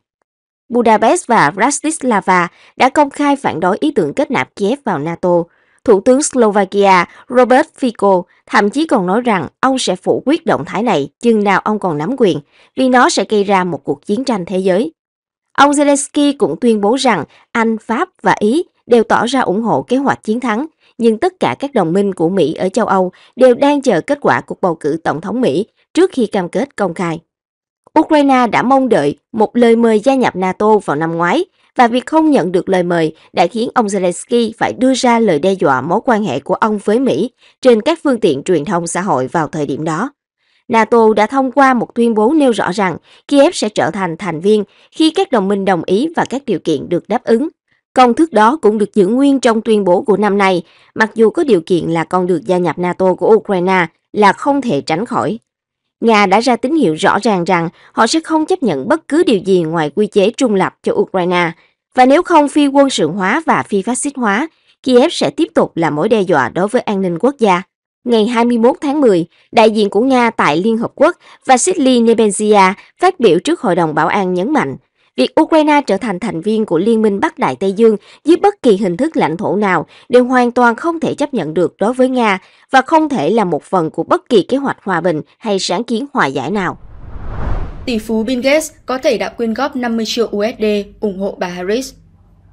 Speaker 1: Budapest và Bratislava đã công khai phản đối ý tưởng kết nạp Kiev vào NATO. Thủ tướng Slovakia Robert Fico thậm chí còn nói rằng ông sẽ phủ quyết động thái này chừng nào ông còn nắm quyền, vì nó sẽ gây ra một cuộc chiến tranh thế giới. Ông Zelensky cũng tuyên bố rằng Anh, Pháp và Ý đều tỏ ra ủng hộ kế hoạch chiến thắng, nhưng tất cả các đồng minh của Mỹ ở châu Âu đều đang chờ kết quả cuộc bầu cử tổng thống Mỹ trước khi cam kết công khai. Ukraine đã mong đợi một lời mời gia nhập NATO vào năm ngoái và việc không nhận được lời mời đã khiến ông Zelensky phải đưa ra lời đe dọa mối quan hệ của ông với Mỹ trên các phương tiện truyền thông xã hội vào thời điểm đó. NATO đã thông qua một tuyên bố nêu rõ rằng Kiev sẽ trở thành thành viên khi các đồng minh đồng ý và các điều kiện được đáp ứng. Công thức đó cũng được giữ nguyên trong tuyên bố của năm nay, mặc dù có điều kiện là con đường gia nhập NATO của Ukraine là không thể tránh khỏi. Nga đã ra tín hiệu rõ ràng rằng họ sẽ không chấp nhận bất cứ điều gì ngoài quy chế trung lập cho Ukraine, và nếu không phi quân sự hóa và phi phát xít hóa, Kiev sẽ tiếp tục là mối đe dọa đối với an ninh quốc gia. Ngày 21 tháng 10, đại diện của Nga tại Liên Hợp Quốc Vasily Nebenzia phát biểu trước Hội đồng Bảo an nhấn mạnh Việc Ukraine trở thành thành viên của Liên minh Bắc Đại Tây Dương dưới bất kỳ hình thức lãnh thổ nào đều hoàn toàn không thể chấp nhận được đối với Nga và không thể là một phần của bất kỳ kế hoạch hòa bình hay sáng kiến hòa giải nào.
Speaker 5: Tỷ phú Bill Gates có thể đã quyên góp 50 triệu USD ủng hộ bà Harris.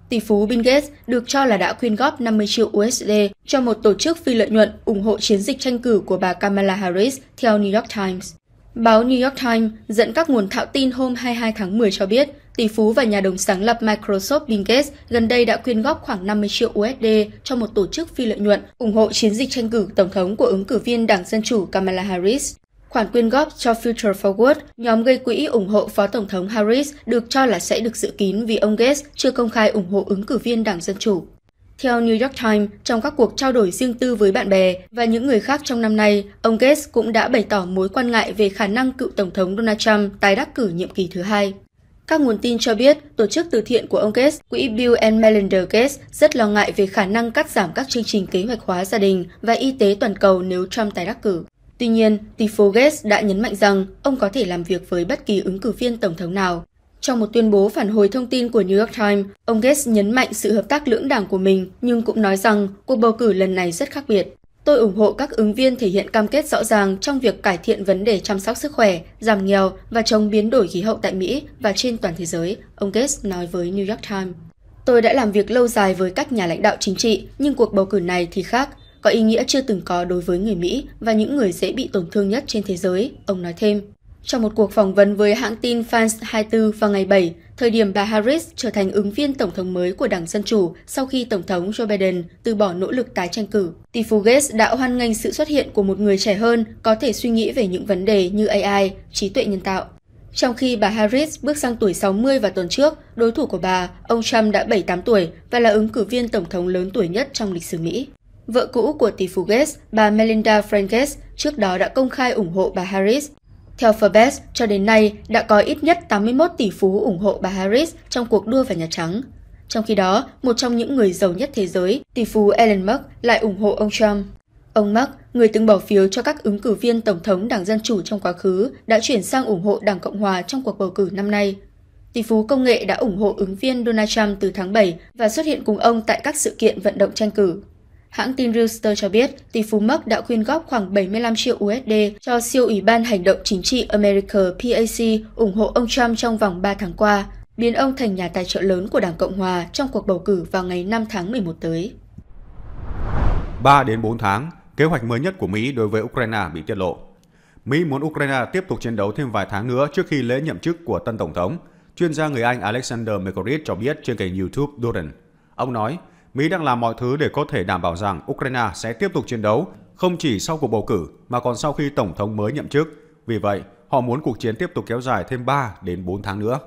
Speaker 5: Tỷ phú Bill Gates được cho là đã quyên góp 50 triệu USD cho một tổ chức phi lợi nhuận ủng hộ chiến dịch tranh cử của bà Kamala Harris theo New York Times. Báo New York Times dẫn các nguồn thạo tin hôm 22 tháng 10 cho biết tỷ phú và nhà đồng sáng lập Microsoft Bill Gates gần đây đã quyên góp khoảng 50 triệu USD cho một tổ chức phi lợi nhuận ủng hộ chiến dịch tranh cử tổng thống của ứng cử viên Đảng Dân Chủ Kamala Harris. Khoản quyên góp cho Future Forward, nhóm gây quỹ ủng hộ Phó Tổng thống Harris được cho là sẽ được giữ kín vì ông Gates chưa công khai ủng hộ ứng cử viên Đảng Dân Chủ. Theo New York Times, trong các cuộc trao đổi riêng tư với bạn bè và những người khác trong năm nay, ông Gates cũng đã bày tỏ mối quan ngại về khả năng cựu Tổng thống Donald Trump tái đắc cử nhiệm kỳ thứ hai. Các nguồn tin cho biết, tổ chức từ thiện của ông Gates, quỹ Bill and Melinda Gates, rất lo ngại về khả năng cắt giảm các chương trình kế hoạch hóa gia đình và y tế toàn cầu nếu Trump tái đắc cử. Tuy nhiên, tỷ phú Gates đã nhấn mạnh rằng ông có thể làm việc với bất kỳ ứng cử viên tổng thống nào. Trong một tuyên bố phản hồi thông tin của New York Times, ông Gates nhấn mạnh sự hợp tác lưỡng đảng của mình nhưng cũng nói rằng cuộc bầu cử lần này rất khác biệt. Tôi ủng hộ các ứng viên thể hiện cam kết rõ ràng trong việc cải thiện vấn đề chăm sóc sức khỏe, giảm nghèo và chống biến đổi khí hậu tại Mỹ và trên toàn thế giới, ông Gates nói với New York Times. Tôi đã làm việc lâu dài với các nhà lãnh đạo chính trị, nhưng cuộc bầu cử này thì khác, có ý nghĩa chưa từng có đối với người Mỹ và những người dễ bị tổn thương nhất trên thế giới, ông nói thêm. Trong một cuộc phỏng vấn với hãng tin France 24 vào ngày 7, thời điểm bà Harris trở thành ứng viên tổng thống mới của Đảng Dân Chủ sau khi Tổng thống Joe Biden từ bỏ nỗ lực tái tranh cử. Tifu Gates đã hoan nghênh sự xuất hiện của một người trẻ hơn có thể suy nghĩ về những vấn đề như AI, trí tuệ nhân tạo. Trong khi bà Harris bước sang tuổi 60 vào tuần trước, đối thủ của bà, ông Trump đã 78 tuổi và là ứng cử viên tổng thống lớn tuổi nhất trong lịch sử Mỹ. Vợ cũ của tỷ phú Gates, bà Melinda Frank trước đó đã công khai ủng hộ bà Harris theo Forbes, cho đến nay đã có ít nhất 81 tỷ phú ủng hộ bà Harris trong cuộc đua vào Nhà Trắng. Trong khi đó, một trong những người giàu nhất thế giới, tỷ phú Elon Musk lại ủng hộ ông Trump. Ông Musk, người từng bỏ phiếu cho các ứng cử viên Tổng thống Đảng Dân Chủ trong quá khứ, đã chuyển sang ủng hộ Đảng Cộng Hòa trong cuộc bầu cử năm nay. Tỷ phú công nghệ đã ủng hộ ứng viên Donald Trump từ tháng 7 và xuất hiện cùng ông tại các sự kiện vận động tranh cử. Hãng tin Reuters cho biết, tỷ phú Musk đã quyên góp khoảng 75 triệu USD cho siêu ủy ban hành động chính trị America PAC ủng hộ ông Trump trong vòng 3 tháng qua, biến ông thành nhà tài trợ lớn của Đảng Cộng hòa trong cuộc bầu cử vào ngày 5 tháng 11 tới.
Speaker 3: 3 đến 4 tháng, kế hoạch mới nhất của Mỹ đối với Ukraine bị tiết lộ. Mỹ muốn Ukraine tiếp tục chiến đấu thêm vài tháng nữa trước khi lễ nhậm chức của tân tổng thống. Chuyên gia người Anh Alexander McCorrick cho biết trên kênh YouTube Doran. Ông nói, Mỹ đang làm mọi thứ để có thể đảm bảo rằng Ukraine sẽ tiếp tục chiến đấu, không chỉ sau cuộc bầu cử mà còn sau khi Tổng thống mới nhậm chức. Vì vậy, họ muốn cuộc chiến tiếp tục kéo dài thêm 3 đến 4 tháng nữa.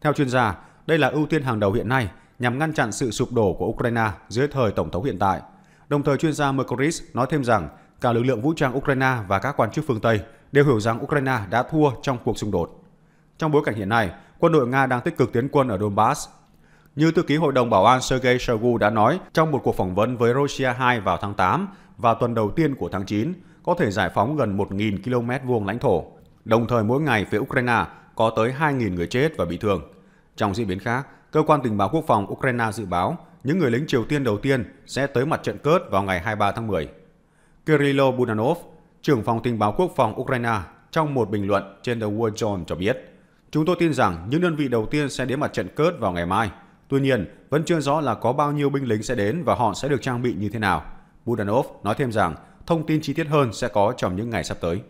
Speaker 3: Theo chuyên gia, đây là ưu tiên hàng đầu hiện nay nhằm ngăn chặn sự sụp đổ của Ukraine dưới thời Tổng thống hiện tại. Đồng thời, chuyên gia Mercoris nói thêm rằng cả lực lượng vũ trang Ukraine và các quan chức phương Tây đều hiểu rằng Ukraine đã thua trong cuộc xung đột. Trong bối cảnh hiện nay, quân đội Nga đang tích cực tiến quân ở Donbass như thư ký Hội đồng Bảo an Sergei Shoigu đã nói trong một cuộc phỏng vấn với Russia 2 vào tháng 8 và tuần đầu tiên của tháng 9, có thể giải phóng gần 1.000 km vuông lãnh thổ. Đồng thời mỗi ngày phía Ukraine có tới 2.000 người chết và bị thương. Trong diễn biến khác, Cơ quan Tình báo Quốc phòng Ukraine dự báo những người lính Triều Tiên đầu tiên sẽ tới mặt trận cớt vào ngày 23 tháng 10. Kirilo Budanov, trưởng phòng tình báo quốc phòng Ukraine, trong một bình luận trên The World Journal cho biết, Chúng tôi tin rằng những đơn vị đầu tiên sẽ đến mặt trận cớt vào ngày mai, Tuy nhiên, vẫn chưa rõ là có bao nhiêu binh lính sẽ đến và họ sẽ được trang bị như thế nào. Budanov nói thêm rằng thông tin chi tiết hơn sẽ có trong những ngày sắp tới.